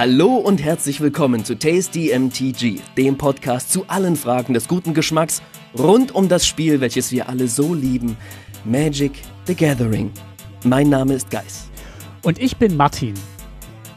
Hallo und herzlich willkommen zu Tasty MTG, dem Podcast zu allen Fragen des guten Geschmacks rund um das Spiel, welches wir alle so lieben, Magic the Gathering. Mein Name ist Geis. Und ich bin Martin.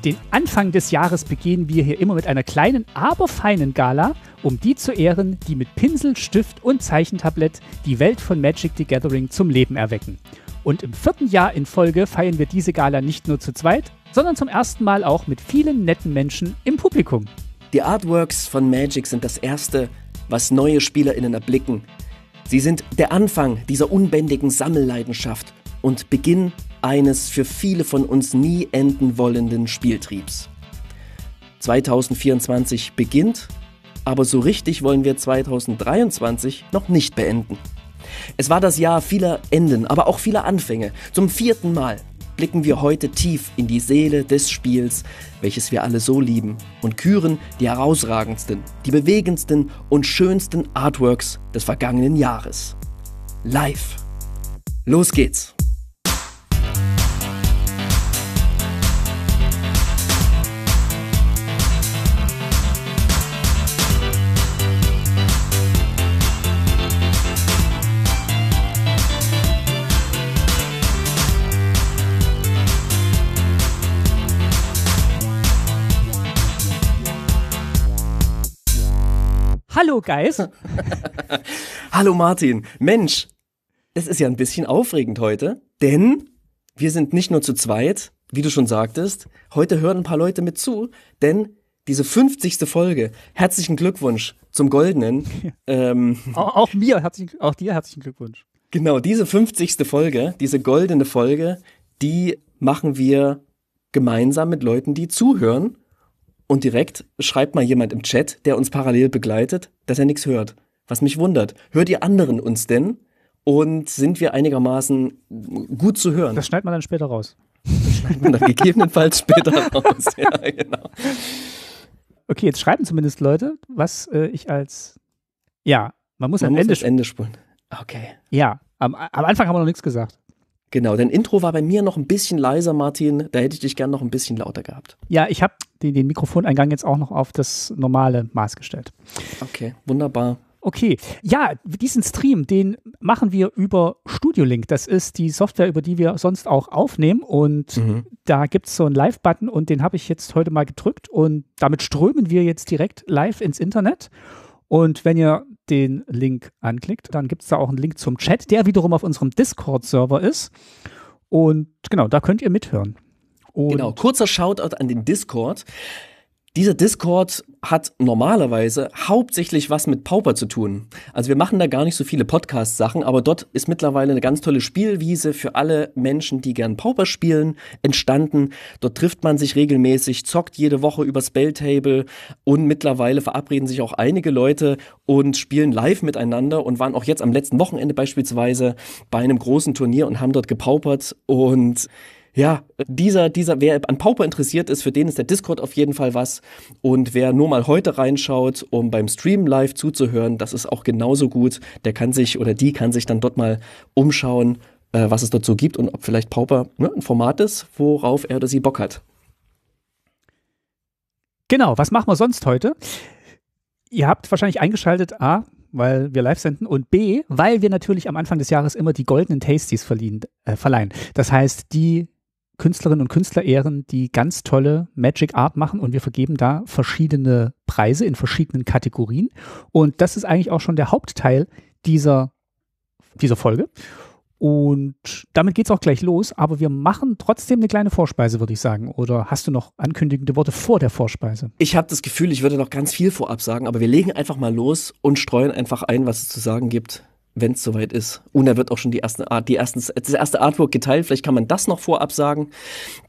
Den Anfang des Jahres begehen wir hier immer mit einer kleinen, aber feinen Gala, um die zu ehren, die mit Pinsel, Stift und Zeichentablett die Welt von Magic the Gathering zum Leben erwecken. Und im vierten Jahr in Folge feiern wir diese Gala nicht nur zu zweit, sondern zum ersten Mal auch mit vielen netten Menschen im Publikum. Die Artworks von Magic sind das Erste, was neue Spielerinnen erblicken. Sie sind der Anfang dieser unbändigen Sammelleidenschaft und Beginn eines für viele von uns nie enden wollenden Spieltriebs. 2024 beginnt, aber so richtig wollen wir 2023 noch nicht beenden. Es war das Jahr vieler Enden, aber auch vieler Anfänge. Zum vierten Mal blicken wir heute tief in die Seele des Spiels, welches wir alle so lieben, und küren die herausragendsten, die bewegendsten und schönsten Artworks des vergangenen Jahres. Live. Los geht's! Hallo Geist. Hallo Martin. Mensch, es ist ja ein bisschen aufregend heute, denn wir sind nicht nur zu zweit, wie du schon sagtest. Heute hören ein paar Leute mit zu, denn diese 50. Folge. Herzlichen Glückwunsch zum Goldenen. ähm, auch mir, herzlichen, auch dir herzlichen Glückwunsch. Genau, diese 50. Folge, diese goldene Folge, die machen wir gemeinsam mit Leuten, die zuhören. Und direkt schreibt mal jemand im Chat, der uns parallel begleitet, dass er nichts hört. Was mich wundert. Hört ihr anderen uns denn? Und sind wir einigermaßen gut zu hören? Das schneidet man dann später raus. Das schneidet man dann gegebenenfalls später raus. Ja, genau. Okay, jetzt schreiben zumindest Leute, was äh, ich als. Ja, man muss man am muss Ende, sp Ende spulen. Okay. Ja, am, am Anfang haben wir noch nichts gesagt. Genau, dein Intro war bei mir noch ein bisschen leiser, Martin. Da hätte ich dich gern noch ein bisschen lauter gehabt. Ja, ich habe den, den Mikrofoneingang jetzt auch noch auf das normale Maß gestellt. Okay, wunderbar. Okay, ja, diesen Stream, den machen wir über Studiolink. Das ist die Software, über die wir sonst auch aufnehmen. Und mhm. da gibt es so einen Live-Button und den habe ich jetzt heute mal gedrückt. Und damit strömen wir jetzt direkt live ins Internet. Und wenn ihr den Link anklickt, dann gibt es da auch einen Link zum Chat, der wiederum auf unserem Discord-Server ist. Und genau, da könnt ihr mithören. Und genau, kurzer Shoutout an den Discord. Dieser Discord hat normalerweise hauptsächlich was mit Pauper zu tun. Also wir machen da gar nicht so viele Podcast-Sachen, aber dort ist mittlerweile eine ganz tolle Spielwiese für alle Menschen, die gern Pauper spielen, entstanden. Dort trifft man sich regelmäßig, zockt jede Woche über Spelltable und mittlerweile verabreden sich auch einige Leute und spielen live miteinander und waren auch jetzt am letzten Wochenende beispielsweise bei einem großen Turnier und haben dort gepaupert und ja, dieser, dieser, wer an Pauper interessiert ist, für den ist der Discord auf jeden Fall was. Und wer nur mal heute reinschaut, um beim Stream live zuzuhören, das ist auch genauso gut. Der kann sich oder die kann sich dann dort mal umschauen, äh, was es dort so gibt und ob vielleicht Pauper ne, ein Format ist, worauf er oder sie Bock hat. Genau, was machen wir sonst heute? Ihr habt wahrscheinlich eingeschaltet, A, weil wir live senden und B, weil wir natürlich am Anfang des Jahres immer die goldenen Tasties verliehen, äh, verleihen. Das heißt, die Künstlerinnen und Künstler ehren, die ganz tolle Magic Art machen und wir vergeben da verschiedene Preise in verschiedenen Kategorien. Und das ist eigentlich auch schon der Hauptteil dieser, dieser Folge. Und damit geht es auch gleich los, aber wir machen trotzdem eine kleine Vorspeise, würde ich sagen. Oder hast du noch ankündigende Worte vor der Vorspeise? Ich habe das Gefühl, ich würde noch ganz viel vorab sagen, aber wir legen einfach mal los und streuen einfach ein, was es zu sagen gibt wenn es soweit ist. Und da wird auch schon die erste Art, die ersten, das erste Artwork geteilt. Vielleicht kann man das noch vorab sagen,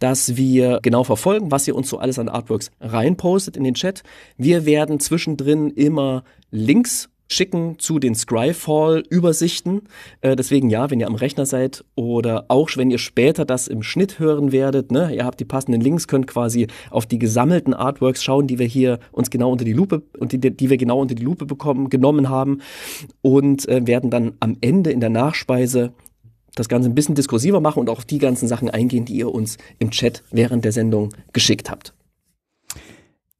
dass wir genau verfolgen, was ihr uns so alles an Artworks reinpostet in den Chat. Wir werden zwischendrin immer Links schicken zu den Scryfall-Übersichten. Äh, deswegen ja, wenn ihr am Rechner seid oder auch wenn ihr später das im Schnitt hören werdet, ne, ihr habt die passenden Links, könnt quasi auf die gesammelten Artworks schauen, die wir hier uns genau unter die Lupe und die, die wir genau unter die Lupe bekommen, genommen haben und äh, werden dann am Ende in der Nachspeise das Ganze ein bisschen diskursiver machen und auch auf die ganzen Sachen eingehen, die ihr uns im Chat während der Sendung geschickt habt.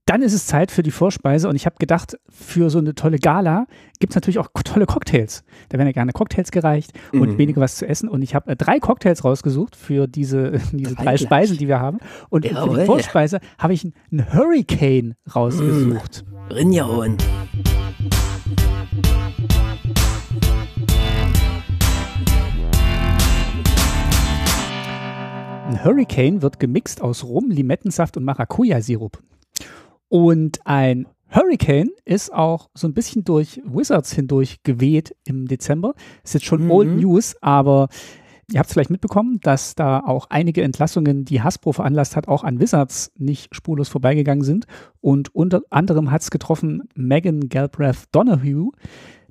Dann ist es Zeit für die Vorspeise und ich habe gedacht, für so eine tolle Gala gibt es natürlich auch tolle Cocktails. Da werden ja gerne Cocktails gereicht und mhm. weniger was zu essen. Und ich habe äh, drei Cocktails rausgesucht für diese, diese drei, drei Speisen, die wir haben. Und Jawohl. für die Vorspeise habe ich einen Hurricane rausgesucht. Mhm. Rinjaholen. Ein Hurricane wird gemixt aus Rum, Limettensaft und Maracuja-Sirup. Und ein Hurricane ist auch so ein bisschen durch Wizards hindurch geweht im Dezember. Ist jetzt schon mhm. Old News, aber ihr habt es vielleicht mitbekommen, dass da auch einige Entlassungen, die Hasbro veranlasst hat, auch an Wizards nicht spurlos vorbeigegangen sind. Und unter anderem hat es getroffen Megan Galbraith Donahue,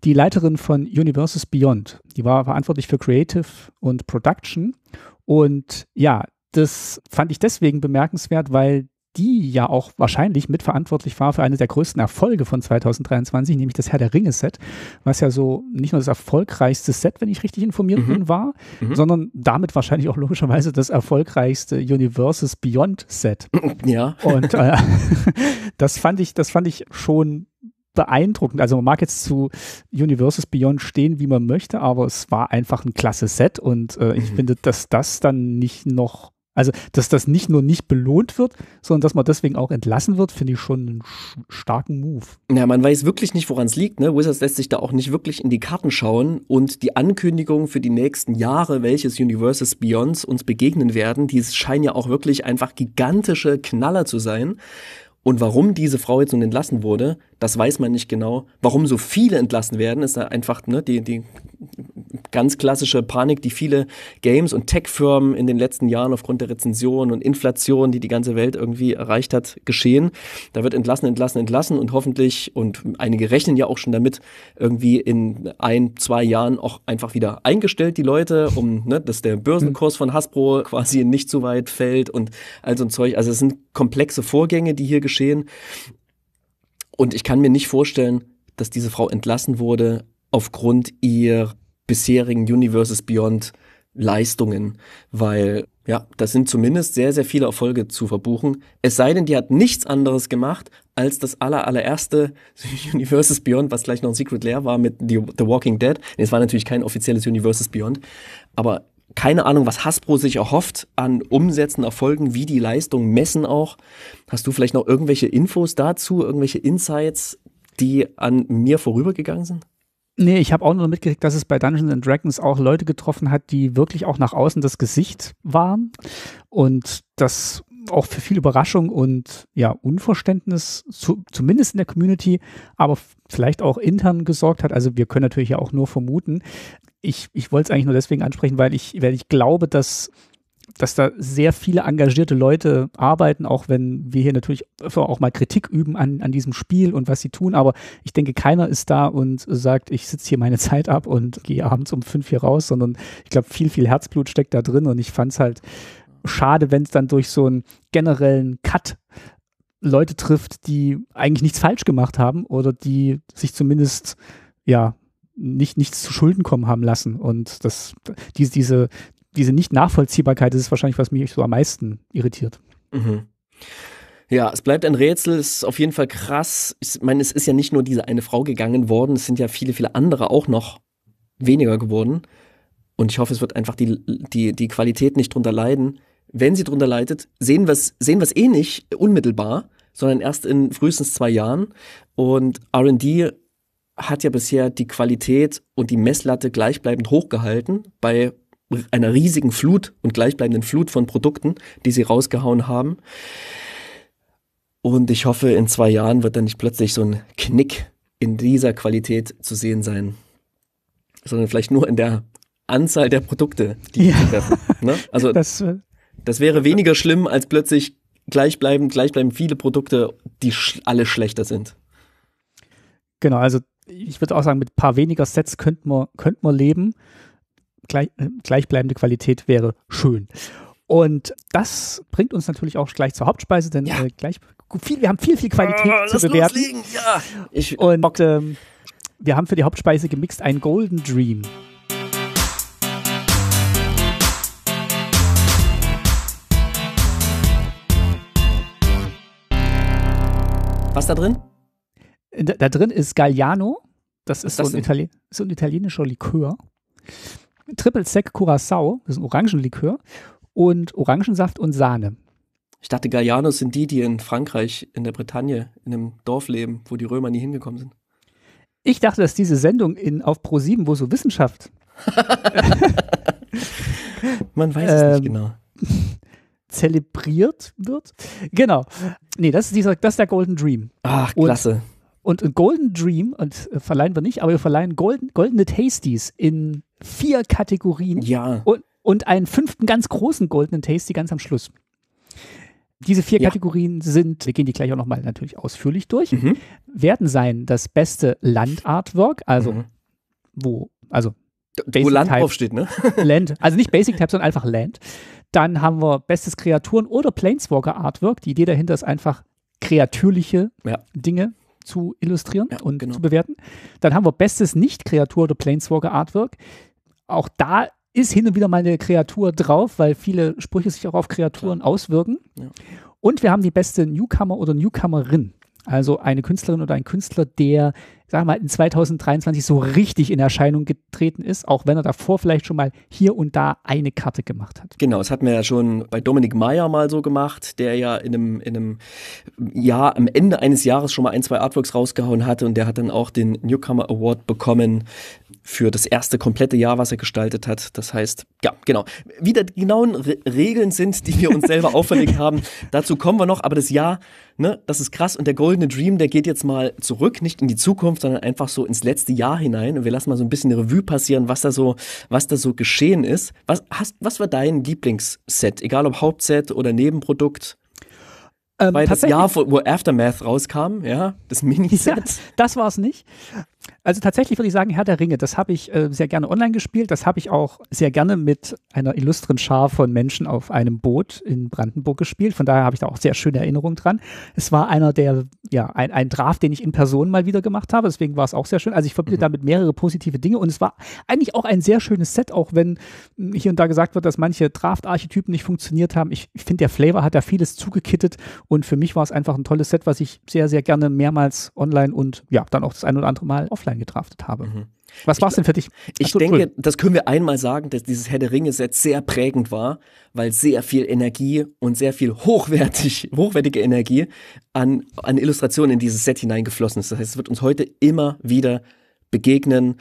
die Leiterin von Universes Beyond. Die war verantwortlich für Creative und Production. Und ja, das fand ich deswegen bemerkenswert, weil die ja auch wahrscheinlich mitverantwortlich war für eine der größten Erfolge von 2023, nämlich das Herr der Ringe-Set, was ja so nicht nur das erfolgreichste Set, wenn ich richtig informiert mhm. bin, war, mhm. sondern damit wahrscheinlich auch logischerweise das erfolgreichste Universes Beyond Set. Ja. Und äh, das fand ich, das fand ich schon beeindruckend. Also man mag jetzt zu Universes Beyond stehen, wie man möchte, aber es war einfach ein klasse Set und äh, ich mhm. finde, dass das dann nicht noch also, dass das nicht nur nicht belohnt wird, sondern dass man deswegen auch entlassen wird, finde ich schon einen starken Move. Ja, man weiß wirklich nicht, woran es liegt. Ne? Wizards lässt sich da auch nicht wirklich in die Karten schauen und die Ankündigungen für die nächsten Jahre, welches Universes Beyonds uns begegnen werden, die scheinen ja auch wirklich einfach gigantische Knaller zu sein. Und warum diese Frau jetzt nun entlassen wurde, das weiß man nicht genau. Warum so viele entlassen werden, ist da einfach ne, die, die ganz klassische Panik, die viele Games- und Tech-Firmen in den letzten Jahren aufgrund der Rezension und Inflation, die die ganze Welt irgendwie erreicht hat, geschehen. Da wird entlassen, entlassen, entlassen und hoffentlich, und einige rechnen ja auch schon damit, irgendwie in ein, zwei Jahren auch einfach wieder eingestellt, die Leute, um, ne, dass der Börsenkurs von Hasbro quasi nicht so weit fällt und all so ein Zeug. Also es sind komplexe Vorgänge, die hier geschehen. Und ich kann mir nicht vorstellen, dass diese Frau entlassen wurde aufgrund ihr, bisherigen Universes Beyond Leistungen, weil ja, da sind zumindest sehr, sehr viele Erfolge zu verbuchen. Es sei denn, die hat nichts anderes gemacht als das aller, allererste Universes Beyond, was gleich noch ein Secret Lair war mit The Walking Dead. Es war natürlich kein offizielles Universes Beyond, aber keine Ahnung, was Hasbro sich erhofft an Umsätzen, Erfolgen, wie die Leistungen messen auch. Hast du vielleicht noch irgendwelche Infos dazu, irgendwelche Insights, die an mir vorübergegangen sind? Nee, ich habe auch nur mitgekriegt, dass es bei Dungeons and Dragons auch Leute getroffen hat, die wirklich auch nach außen das Gesicht waren und das auch für viel Überraschung und ja, Unverständnis, zu, zumindest in der Community, aber vielleicht auch intern gesorgt hat. Also wir können natürlich ja auch nur vermuten. Ich, ich wollte es eigentlich nur deswegen ansprechen, weil ich, weil ich glaube, dass dass da sehr viele engagierte Leute arbeiten, auch wenn wir hier natürlich auch mal Kritik üben an, an diesem Spiel und was sie tun. Aber ich denke, keiner ist da und sagt, ich sitze hier meine Zeit ab und gehe abends um fünf hier raus, sondern ich glaube, viel, viel Herzblut steckt da drin und ich fand es halt schade, wenn es dann durch so einen generellen Cut Leute trifft, die eigentlich nichts falsch gemacht haben oder die sich zumindest ja nicht nichts zu Schulden kommen haben lassen. Und das, die, diese, diese Nicht-Nachvollziehbarkeit das ist wahrscheinlich, was mich so am meisten irritiert. Mhm. Ja, es bleibt ein Rätsel, es ist auf jeden Fall krass. Ich meine, es ist ja nicht nur diese eine Frau gegangen worden, es sind ja viele, viele andere auch noch weniger geworden. Und ich hoffe, es wird einfach die, die, die Qualität nicht drunter leiden. Wenn sie drunter leidet, sehen wir es sehen eh nicht unmittelbar, sondern erst in frühestens zwei Jahren. Und RD hat ja bisher die Qualität und die Messlatte gleichbleibend hochgehalten bei einer riesigen Flut und gleichbleibenden Flut von Produkten, die sie rausgehauen haben. Und ich hoffe, in zwei Jahren wird dann nicht plötzlich so ein Knick in dieser Qualität zu sehen sein, sondern vielleicht nur in der Anzahl der Produkte, die ja. treffen. Ne? Also das, äh, das wäre weniger schlimm, als plötzlich gleichbleiben, gleichbleiben viele Produkte, die sch alle schlechter sind. Genau, also ich würde auch sagen, mit ein paar weniger Sets könnten wir, könnten wir leben gleich, äh, gleichbleibende Qualität wäre schön. Und das bringt uns natürlich auch gleich zur Hauptspeise, denn ja. äh, gleich, viel, wir haben viel, viel Qualität oh, zu bewerten. Ja. Ich, äh, Und ähm, wir haben für die Hauptspeise gemixt ein Golden Dream. Was da drin? Äh, da, da drin ist Galliano. Das ist, das so, ein Italien, so ein italienischer Likör. Triple Sec Curacao, das ist ein Orangenlikör, und Orangensaft und Sahne. Ich dachte, Gallianos sind die, die in Frankreich, in der Bretagne, in einem Dorf leben, wo die Römer nie hingekommen sind. Ich dachte, dass diese Sendung in, auf Pro7, wo so Wissenschaft. Man weiß es ähm, nicht genau. Zelebriert wird. Genau. Nee, das ist, dieser, das ist der Golden Dream. Ach, und, klasse. Und, Golden Dream, und äh, verleihen wir nicht, aber wir verleihen golden, goldene Tasties in vier Kategorien. Ja. Und, und einen fünften ganz großen goldenen Tasty ganz am Schluss. Diese vier ja. Kategorien sind, wir gehen die gleich auch nochmal natürlich ausführlich durch, mhm. werden sein das beste Landartwork, also mhm. wo, also Basic wo Land Type, draufsteht, ne? Land, also nicht Basic Type, sondern einfach Land. Dann haben wir bestes Kreaturen oder Planeswalker Artwork. Die Idee dahinter ist einfach kreatürliche ja. Dinge zu illustrieren ja, und genau. zu bewerten. Dann haben wir bestes Nicht-Kreatur oder Planeswalker Artwork auch da ist hin und wieder mal eine Kreatur drauf, weil viele Sprüche sich auch auf Kreaturen Klar. auswirken. Ja. Und wir haben die beste Newcomer oder Newcomerin. Also eine Künstlerin oder ein Künstler, der sagen wir mal, in 2023 so richtig in Erscheinung getreten ist, auch wenn er davor vielleicht schon mal hier und da eine Karte gemacht hat. Genau, das hatten wir ja schon bei Dominik Meyer mal so gemacht, der ja in einem, in einem Jahr, am Ende eines Jahres schon mal ein, zwei Artworks rausgehauen hatte und der hat dann auch den Newcomer Award bekommen für das erste komplette Jahr, was er gestaltet hat. Das heißt, ja, genau. Wie die genauen Re Regeln sind, die wir uns selber auferlegt haben, dazu kommen wir noch, aber das Jahr, ne, das ist krass und der Goldene Dream, der geht jetzt mal zurück, nicht in die Zukunft, sondern einfach so ins letzte Jahr hinein. Und wir lassen mal so ein bisschen Revue passieren, was da so, was da so geschehen ist. Was, hast, was war dein Lieblingsset? Egal ob Hauptset oder Nebenprodukt? Ähm, Weil das Jahr, wo Aftermath rauskam, ja, das Miniset. Ja, das war es nicht. Also tatsächlich würde ich sagen, Herr der Ringe, das habe ich äh, sehr gerne online gespielt. Das habe ich auch sehr gerne mit einer illustren Schar von Menschen auf einem Boot in Brandenburg gespielt. Von daher habe ich da auch sehr schöne Erinnerungen dran. Es war einer der, ja, ein, ein Draft, den ich in Person mal wieder gemacht habe. Deswegen war es auch sehr schön. Also ich verbinde mhm. damit mehrere positive Dinge und es war eigentlich auch ein sehr schönes Set, auch wenn hm, hier und da gesagt wird, dass manche Draft-Archetypen nicht funktioniert haben. Ich, ich finde, der Flavor hat da vieles zugekittet und für mich war es einfach ein tolles Set, was ich sehr, sehr gerne mehrmals online und ja, dann auch das ein oder andere Mal offline Bewusstsein gedraftet habe. Mhm. Was war es denn für dich? Ich Achso, denke, das können wir einmal sagen, dass dieses Herr der Ringe-Set sehr prägend war, weil sehr viel Energie und sehr viel hochwertig, hochwertige Energie an, an Illustrationen in dieses Set hineingeflossen ist. Das heißt, es wird uns heute immer wieder begegnen.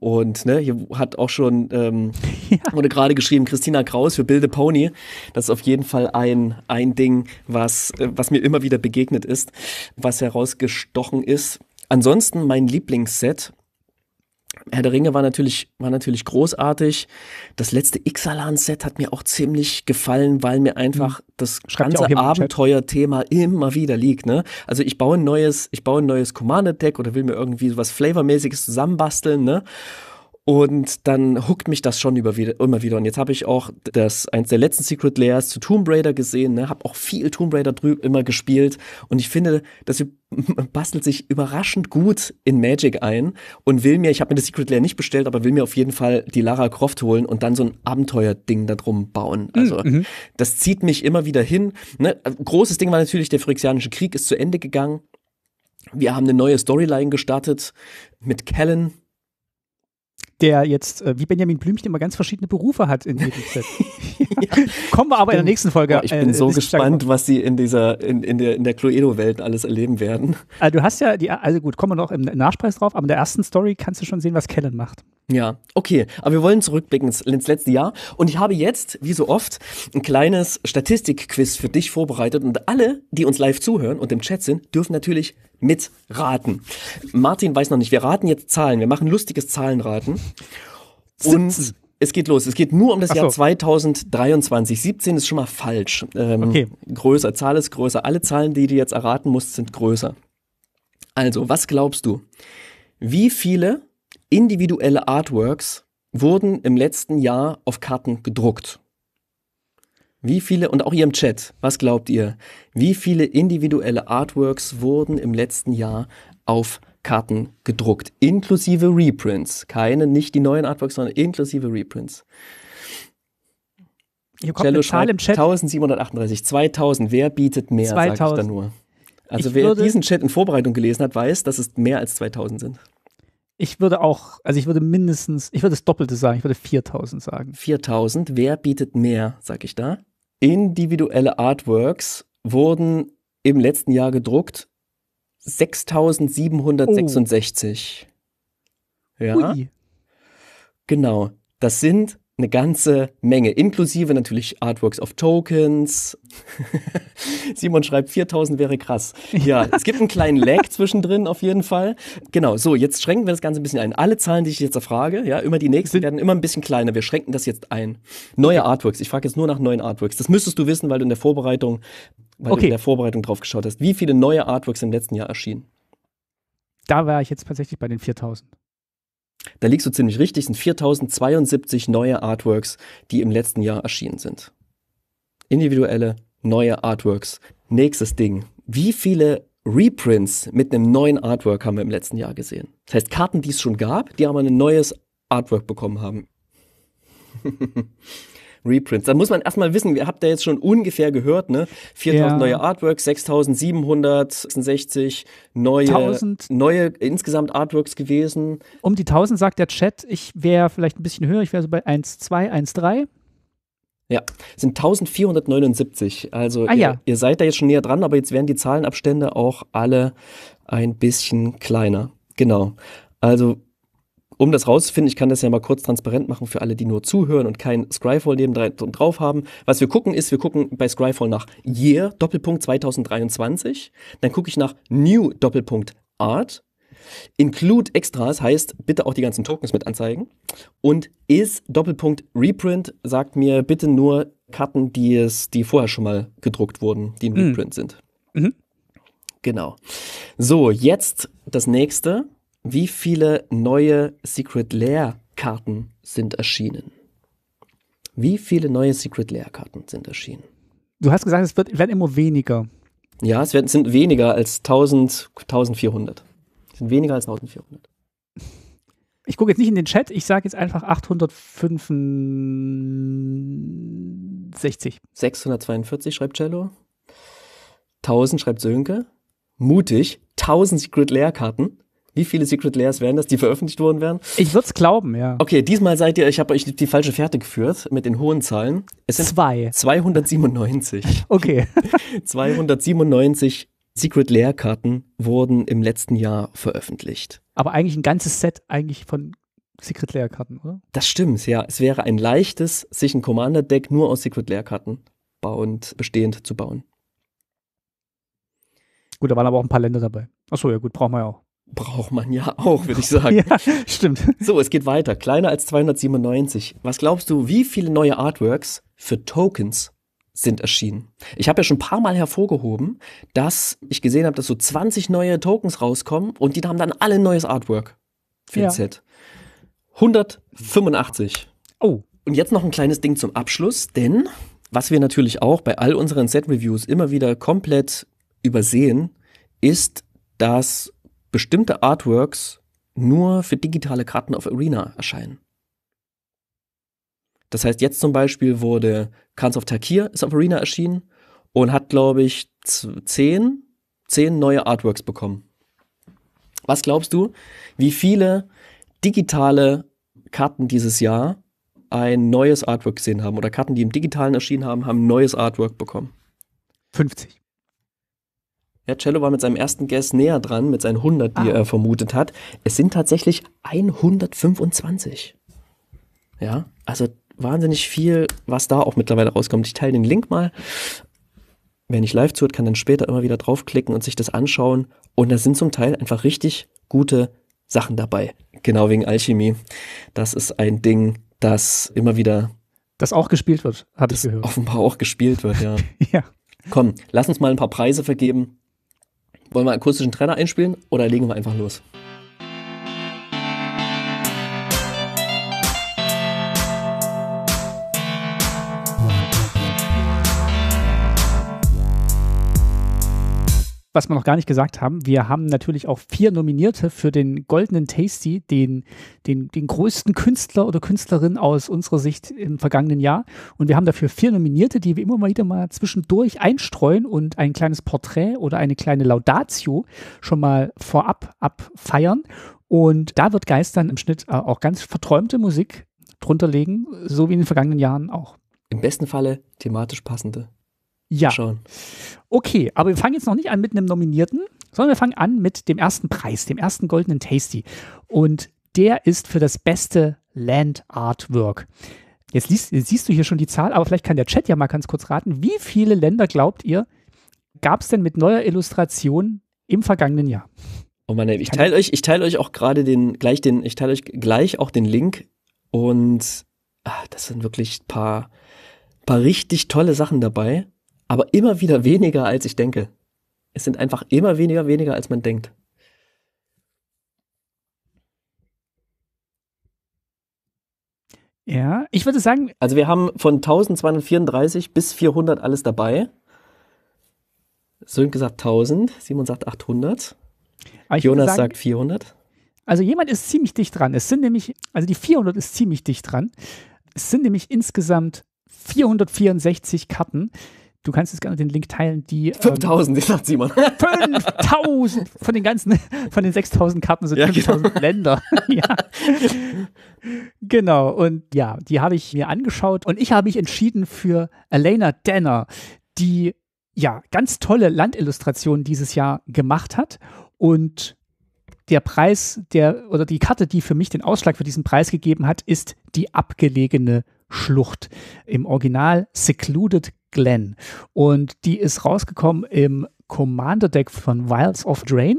Und ne, hier hat auch schon, ähm, wurde gerade geschrieben, Christina Kraus für Bilde Pony. Das ist auf jeden Fall ein, ein Ding, was, äh, was mir immer wieder begegnet ist, was herausgestochen ist. Ansonsten mein Lieblingsset. Herr der Ringe war natürlich, war natürlich großartig. Das letzte Ixalan-Set hat mir auch ziemlich gefallen, weil mir einfach hm. das Schreibt ganze Abenteuer-Thema immer wieder liegt. Ne? Also ich baue ein neues, ich baue ein neues Commander-Deck oder will mir irgendwie was Flavormäßiges zusammenbasteln, ne? Und dann hookt mich das schon wieder, immer wieder. Und jetzt habe ich auch das eins der letzten Secret Layers zu Tomb Raider gesehen, ne? habe auch viel Tomb Raider drüben immer gespielt. Und ich finde, das bastelt sich überraschend gut in Magic ein und will mir, ich habe mir das Secret Layer nicht bestellt, aber will mir auf jeden Fall die Lara Croft holen und dann so ein Abenteuerding da drum bauen. Hm, also mhm. das zieht mich immer wieder hin. Ne? Großes Ding war natürlich, der Phyrexianische Krieg ist zu Ende gegangen. Wir haben eine neue Storyline gestartet mit Kellen, der jetzt, äh, wie Benjamin Blümchen, immer ganz verschiedene Berufe hat in jedem Set. ja. Kommen wir aber in der nächsten Folge. Oh, ich bin äh, so gespannt, was sie in dieser, in, in der, in der Cluedo-Welt alles erleben werden. Also du hast ja die, also gut, kommen wir noch im Nachspreis drauf, aber in der ersten Story kannst du schon sehen, was Kellen macht. Ja, okay. Aber wir wollen zurückblicken ins letzte Jahr. Und ich habe jetzt, wie so oft, ein kleines Statistikquiz für dich vorbereitet. Und alle, die uns live zuhören und im Chat sind, dürfen natürlich mit Raten. Martin weiß noch nicht, wir raten jetzt Zahlen. Wir machen lustiges Zahlenraten. Und 17. es geht los. Es geht nur um das Ach Jahr 2023. 17 ist schon mal falsch. Ähm, okay. Größer, Zahl ist größer. Alle Zahlen, die du jetzt erraten musst, sind größer. Also, was glaubst du? Wie viele individuelle Artworks wurden im letzten Jahr auf Karten gedruckt? Wie viele, und auch ihr im Chat, was glaubt ihr, wie viele individuelle Artworks wurden im letzten Jahr auf Karten gedruckt, inklusive Reprints? Keine, nicht die neuen Artworks, sondern inklusive Reprints. Hier kommt Cello eine Zahl im Chat. 1738, 2000, wer bietet mehr, sage ich da nur. Also ich wer diesen Chat in Vorbereitung gelesen hat, weiß, dass es mehr als 2000 sind. Ich würde auch, also ich würde mindestens, ich würde das Doppelte sagen, ich würde 4000 sagen. 4000, wer bietet mehr, sag ich da? Individuelle Artworks wurden im letzten Jahr gedruckt 6766. Oh. Ja. Ui. Genau, das sind eine ganze Menge, inklusive natürlich Artworks of Tokens. Simon schreibt, 4000 wäre krass. Ja, es gibt einen kleinen Lag zwischendrin auf jeden Fall. Genau, so, jetzt schränken wir das Ganze ein bisschen ein. Alle Zahlen, die ich jetzt erfrage, ja, immer die nächsten werden immer ein bisschen kleiner. Wir schränken das jetzt ein. Neue Artworks, ich frage jetzt nur nach neuen Artworks. Das müsstest du wissen, weil du in der Vorbereitung, weil okay. du in der Vorbereitung drauf geschaut hast. Wie viele neue Artworks im letzten Jahr erschienen? Da war ich jetzt tatsächlich bei den 4000. Da liegst du ziemlich richtig, sind 4072 neue Artworks, die im letzten Jahr erschienen sind. Individuelle neue Artworks. Nächstes Ding. Wie viele Reprints mit einem neuen Artwork haben wir im letzten Jahr gesehen? Das heißt, Karten, die es schon gab, die aber ein neues Artwork bekommen haben. Reprints. Da muss man erstmal wissen, ihr habt ja jetzt schon ungefähr gehört, ne? 4000 ja. neue Artworks, 6766 neue, neue insgesamt Artworks gewesen. Um die 1000 sagt der Chat, ich wäre vielleicht ein bisschen höher, ich wäre so bei 1, 2, 1, 3. Ja, sind 1479. Also ah, ihr, ja. ihr seid da jetzt schon näher dran, aber jetzt werden die Zahlenabstände auch alle ein bisschen kleiner. Genau. Also um das rauszufinden, ich kann das ja mal kurz transparent machen für alle, die nur zuhören und kein Scryfall neben drauf haben. Was wir gucken ist, wir gucken bei Scryfall nach Year Doppelpunkt 2023, dann gucke ich nach New Doppelpunkt Art, Include Extras heißt bitte auch die ganzen Tokens mit anzeigen und is Doppelpunkt Reprint sagt mir bitte nur Karten, die es, die vorher schon mal gedruckt wurden, die ein hm. Reprint sind. Mhm. Genau. So, jetzt das nächste wie viele neue Secret Lair Karten sind erschienen? Wie viele neue Secret Lair Karten sind erschienen? Du hast gesagt, es wird, werden immer weniger. Ja, es werden, sind weniger als 1000, 1400. Es sind weniger als 1400. Ich gucke jetzt nicht in den Chat, ich sage jetzt einfach 865. 642 schreibt Cello. 1000 schreibt Sönke. Mutig. 1000 Secret Lair Karten. Wie viele Secret Layers wären das, die veröffentlicht worden wären? Ich würde es glauben, ja. Okay, diesmal seid ihr, ich habe euch die falsche Fährte geführt mit den hohen Zahlen. Es sind Zwei. 297. okay. 297 Secret Layer Karten wurden im letzten Jahr veröffentlicht. Aber eigentlich ein ganzes Set eigentlich von Secret Layer Karten, oder? Das stimmt, ja. Es wäre ein leichtes, sich ein Commander Deck nur aus Secret Layer Karten bauend, bestehend zu bauen. Gut, da waren aber auch ein paar Länder dabei. Achso, ja gut, brauchen wir ja auch braucht man ja auch, würde ich sagen. ja, stimmt. So, es geht weiter. Kleiner als 297. Was glaubst du, wie viele neue Artworks für Tokens sind erschienen? Ich habe ja schon ein paar Mal hervorgehoben, dass ich gesehen habe, dass so 20 neue Tokens rauskommen und die haben dann alle ein neues Artwork für ja. Set. 185. Oh. Und jetzt noch ein kleines Ding zum Abschluss, denn was wir natürlich auch bei all unseren Set-Reviews immer wieder komplett übersehen, ist, dass bestimmte Artworks nur für digitale Karten auf Arena erscheinen. Das heißt, jetzt zum Beispiel wurde Khans of Takir ist auf Arena erschienen und hat, glaube ich, zehn, zehn neue Artworks bekommen. Was glaubst du, wie viele digitale Karten dieses Jahr ein neues Artwork gesehen haben oder Karten, die im digitalen erschienen haben, haben ein neues Artwork bekommen? 50. Ja, Cello war mit seinem ersten Guess näher dran, mit seinen 100, die ah. er vermutet hat. Es sind tatsächlich 125. Ja, also wahnsinnig viel, was da auch mittlerweile rauskommt. Ich teile den Link mal. Wer nicht live zuhört, kann dann später immer wieder draufklicken und sich das anschauen. Und da sind zum Teil einfach richtig gute Sachen dabei. Genau wegen Alchemie. Das ist ein Ding, das immer wieder. Das auch gespielt wird, habe ich gehört. Offenbar auch gespielt wird, ja. ja. Komm, lass uns mal ein paar Preise vergeben. Wollen wir akustischen Trainer einspielen oder legen wir einfach los? was wir noch gar nicht gesagt haben, wir haben natürlich auch vier Nominierte für den Goldenen Tasty, den, den, den größten Künstler oder Künstlerin aus unserer Sicht im vergangenen Jahr. Und wir haben dafür vier Nominierte, die wir immer mal wieder mal zwischendurch einstreuen und ein kleines Porträt oder eine kleine Laudatio schon mal vorab abfeiern. Und da wird Geist dann im Schnitt äh, auch ganz verträumte Musik drunter legen, so wie in den vergangenen Jahren auch. Im besten Falle thematisch passende. Ja. Schon. Okay, aber wir fangen jetzt noch nicht an mit einem Nominierten, sondern wir fangen an mit dem ersten Preis, dem ersten goldenen Tasty. Und der ist für das beste Land Artwork. Jetzt, liest, jetzt siehst du hier schon die Zahl, aber vielleicht kann der Chat ja mal ganz kurz raten. Wie viele Länder, glaubt ihr, gab es denn mit neuer Illustration im vergangenen Jahr? Oh Mann, ich teile euch, ich teile euch auch gerade den, gleich den, ich teile euch gleich auch den Link und ach, das sind wirklich ein paar, paar richtig tolle Sachen dabei aber immer wieder weniger, als ich denke. Es sind einfach immer weniger, weniger, als man denkt. Ja, ich würde sagen. Also wir haben von 1234 bis 400 alles dabei. Sönke sagt 1000, Simon sagt 800, Jonas sagen, sagt 400. Also jemand ist ziemlich dicht dran. Es sind nämlich, also die 400 ist ziemlich dicht dran. Es sind nämlich insgesamt 464 Karten. Du kannst jetzt gerne den Link teilen, die. 5000, ähm, ich sagt Simon. 5000! Von den ganzen, von den 6000 Karten sind ja, 5000 genau. Länder. ja. Genau, und ja, die habe ich mir angeschaut und ich habe mich entschieden für Elena Danner, die ja ganz tolle Landillustrationen dieses Jahr gemacht hat und der Preis, der oder die Karte, die für mich den Ausschlag für diesen Preis gegeben hat, ist die abgelegene Schlucht. Im Original Secluded Glenn. Und die ist rausgekommen im Commander Deck von Wilds of Drain.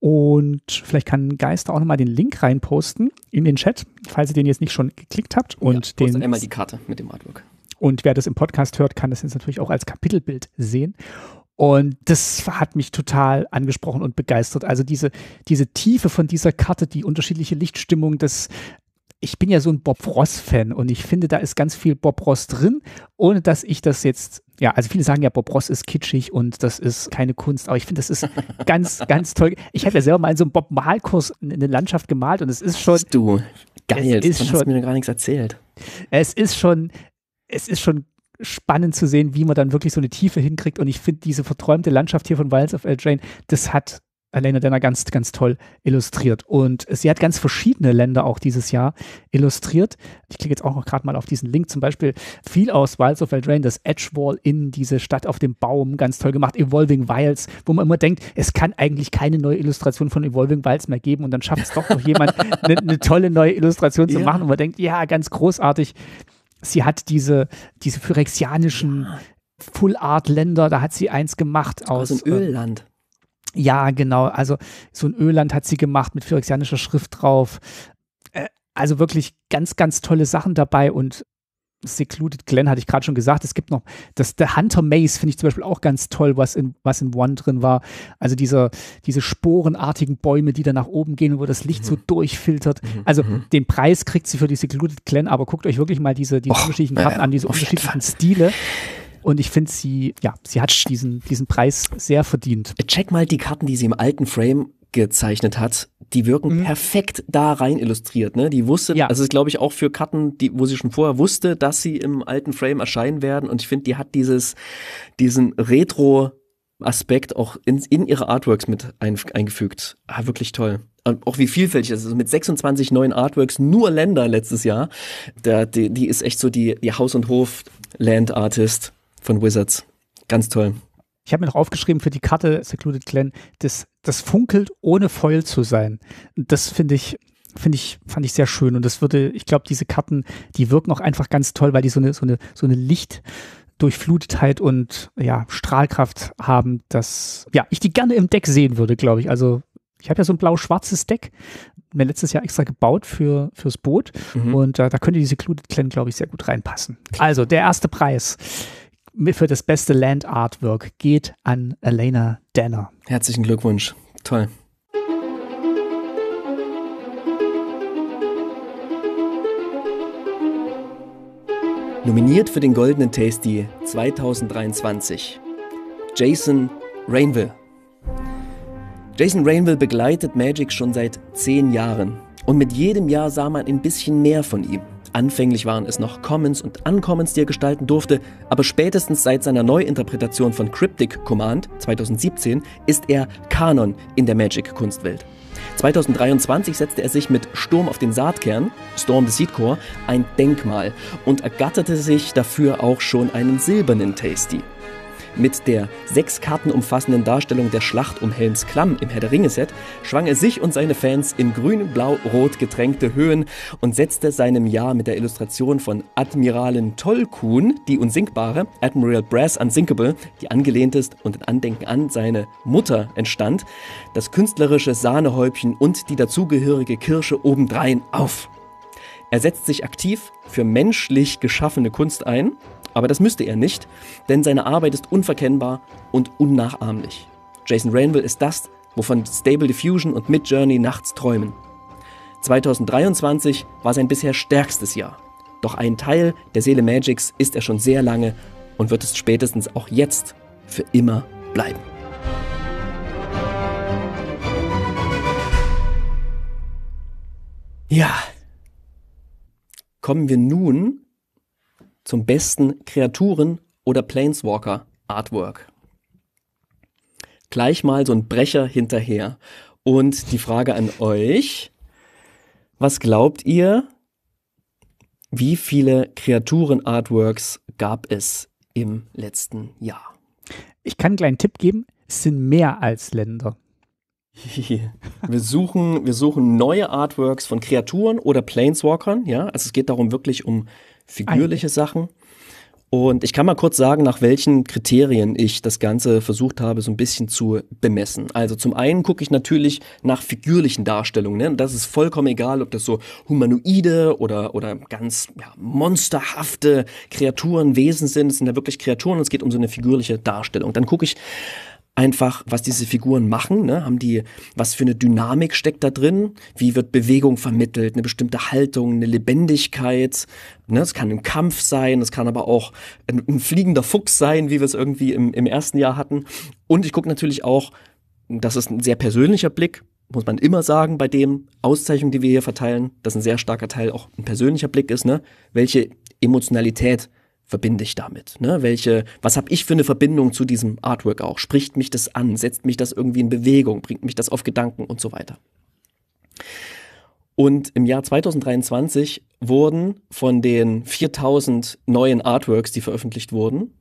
Und vielleicht kann Geister auch nochmal den Link reinposten in den Chat, falls ihr den jetzt nicht schon geklickt habt. Und ja, den einmal die Karte mit dem Artwork. Und wer das im Podcast hört, kann das jetzt natürlich auch als Kapitelbild sehen. Und das hat mich total angesprochen und begeistert. Also diese, diese Tiefe von dieser Karte, die unterschiedliche Lichtstimmung, das ich bin ja so ein Bob Ross-Fan und ich finde, da ist ganz viel Bob Ross drin, ohne dass ich das jetzt, ja, also viele sagen ja, Bob Ross ist kitschig und das ist keine Kunst, aber ich finde, das ist ganz, ganz toll. Ich habe ja selber mal in so einem Bob-Malkurs eine Landschaft gemalt und es ist schon. Du, geil, es ist hast schon, hast mir noch gar nichts erzählt. Es ist schon, es ist schon spannend zu sehen, wie man dann wirklich so eine Tiefe hinkriegt und ich finde, diese verträumte Landschaft hier von Wilds of El Drain, das hat Elena Denner ganz, ganz toll illustriert. Und sie hat ganz verschiedene Länder auch dieses Jahr illustriert. Ich klicke jetzt auch noch gerade mal auf diesen Link, zum Beispiel viel aus Wilds of Eldraine, das Edgewall in diese Stadt auf dem Baum, ganz toll gemacht, Evolving Wilds, wo man immer denkt, es kann eigentlich keine neue Illustration von Evolving Wilds mehr geben und dann schafft es doch noch jemand, eine ne tolle neue Illustration zu ja. machen und man denkt, ja, ganz großartig. Sie hat diese, diese phyrexianischen ja. Full Art Länder, da hat sie eins gemacht aus, aus dem ähm, Ölland. Ja, genau. Also so ein Öland hat sie gemacht mit phyrexianischer Schrift drauf. Äh, also wirklich ganz, ganz tolle Sachen dabei und Secluded Glen hatte ich gerade schon gesagt. Es gibt noch das The Hunter Maze finde ich zum Beispiel auch ganz toll, was in was in One drin war. Also diese diese sporenartigen Bäume, die da nach oben gehen, wo das Licht mhm. so durchfiltert. Mhm. mhm. Also mhm. den Preis kriegt sie für die Secluded Glen, aber guckt euch wirklich mal diese die oh, unterschiedlichen Karten äh, an, diese unterschiedlichen Stile. Und ich finde, sie, ja, sie hat diesen, diesen Preis sehr verdient. Check mal die Karten, die sie im alten Frame gezeichnet hat, die wirken mhm. perfekt da rein illustriert. Ne? Die wusste, ja. also glaube ich auch für Karten, die, wo sie schon vorher wusste, dass sie im alten Frame erscheinen werden. Und ich finde, die hat dieses, diesen Retro Aspekt auch in, in ihre Artworks mit ein, eingefügt. Ah, wirklich toll. Und auch wie vielfältig das ist. Mit 26 neuen Artworks, nur Länder letztes Jahr. Da, die, die ist echt so die, die Haus- und Hof-Land-Artist von Wizards. Ganz toll. Ich habe mir noch aufgeschrieben für die Karte Secluded Clan, das, das funkelt ohne Foil zu sein. Das finde ich, finde ich, fand ich sehr schön. Und das würde, ich glaube, diese Karten, die wirken auch einfach ganz toll, weil die so eine, so eine, so eine Lichtdurchflutetheit und ja, Strahlkraft haben, dass ja, ich die gerne im Deck sehen würde, glaube ich. Also ich habe ja so ein blau-schwarzes Deck, mir letztes Jahr extra gebaut für, fürs Boot. Mhm. Und äh, da könnte diese Secluded Clan, glaube ich, sehr gut reinpassen. Also, der erste Preis für das beste Land Artwork geht an Elena Danner. Herzlichen Glückwunsch. Toll. Nominiert für den Goldenen Tasty 2023. Jason Rainville. Jason Rainville begleitet Magic schon seit zehn Jahren. Und mit jedem Jahr sah man ein bisschen mehr von ihm. Anfänglich waren es noch Commons und Uncommons, die er gestalten durfte, aber spätestens seit seiner Neuinterpretation von Cryptic Command 2017 ist er Kanon in der Magic-Kunstwelt. 2023 setzte er sich mit Sturm auf den Saatkern, Storm the Seed Core, ein Denkmal und ergatterte sich dafür auch schon einen silbernen Tasty. Mit der sechs Karten umfassenden Darstellung der Schlacht um Helms Klamm im Herr der Ringe-Set schwang er sich und seine Fans in grün, blau, rot getränkte Höhen und setzte seinem Jahr mit der Illustration von Admiralin Tollkun, die Unsinkbare, Admiral Brass Unsinkable, die angelehnt ist und in Andenken an seine Mutter entstand, das künstlerische Sahnehäubchen und die dazugehörige Kirsche obendrein auf. Er setzt sich aktiv für menschlich geschaffene Kunst ein aber das müsste er nicht, denn seine Arbeit ist unverkennbar und unnachahmlich. Jason Rainville ist das, wovon Stable Diffusion und Midjourney nachts träumen. 2023 war sein bisher stärkstes Jahr. Doch ein Teil der Seele Magics ist er schon sehr lange und wird es spätestens auch jetzt für immer bleiben. Ja. Kommen wir nun zum besten Kreaturen- oder Planeswalker-Artwork. Gleich mal so ein Brecher hinterher. Und die Frage an euch, was glaubt ihr, wie viele Kreaturen-Artworks gab es im letzten Jahr? Ich kann einen kleinen Tipp geben, es sind mehr als Länder. Wir suchen, wir suchen neue Artworks von Kreaturen oder Planeswalkern, ja. Also es geht darum wirklich um figürliche Ein. Sachen. Und ich kann mal kurz sagen, nach welchen Kriterien ich das Ganze versucht habe, so ein bisschen zu bemessen. Also zum einen gucke ich natürlich nach figürlichen Darstellungen. Ne? Das ist vollkommen egal, ob das so humanoide oder, oder ganz ja, monsterhafte Kreaturen, Wesen sind. Es sind ja wirklich Kreaturen und es geht um so eine figürliche Darstellung. Dann gucke ich einfach, was diese Figuren machen, ne? haben die, was für eine Dynamik steckt da drin, wie wird Bewegung vermittelt, eine bestimmte Haltung, eine Lebendigkeit, ne? es kann ein Kampf sein, es kann aber auch ein, ein fliegender Fuchs sein, wie wir es irgendwie im, im ersten Jahr hatten. Und ich gucke natürlich auch, das ist ein sehr persönlicher Blick, muss man immer sagen, bei dem Auszeichnung, die wir hier verteilen, dass ein sehr starker Teil auch ein persönlicher Blick ist, ne? welche Emotionalität verbinde ich damit? Ne? Welche, was habe ich für eine Verbindung zu diesem Artwork auch? Spricht mich das an? Setzt mich das irgendwie in Bewegung? Bringt mich das auf Gedanken und so weiter? Und im Jahr 2023 wurden von den 4000 neuen Artworks, die veröffentlicht wurden,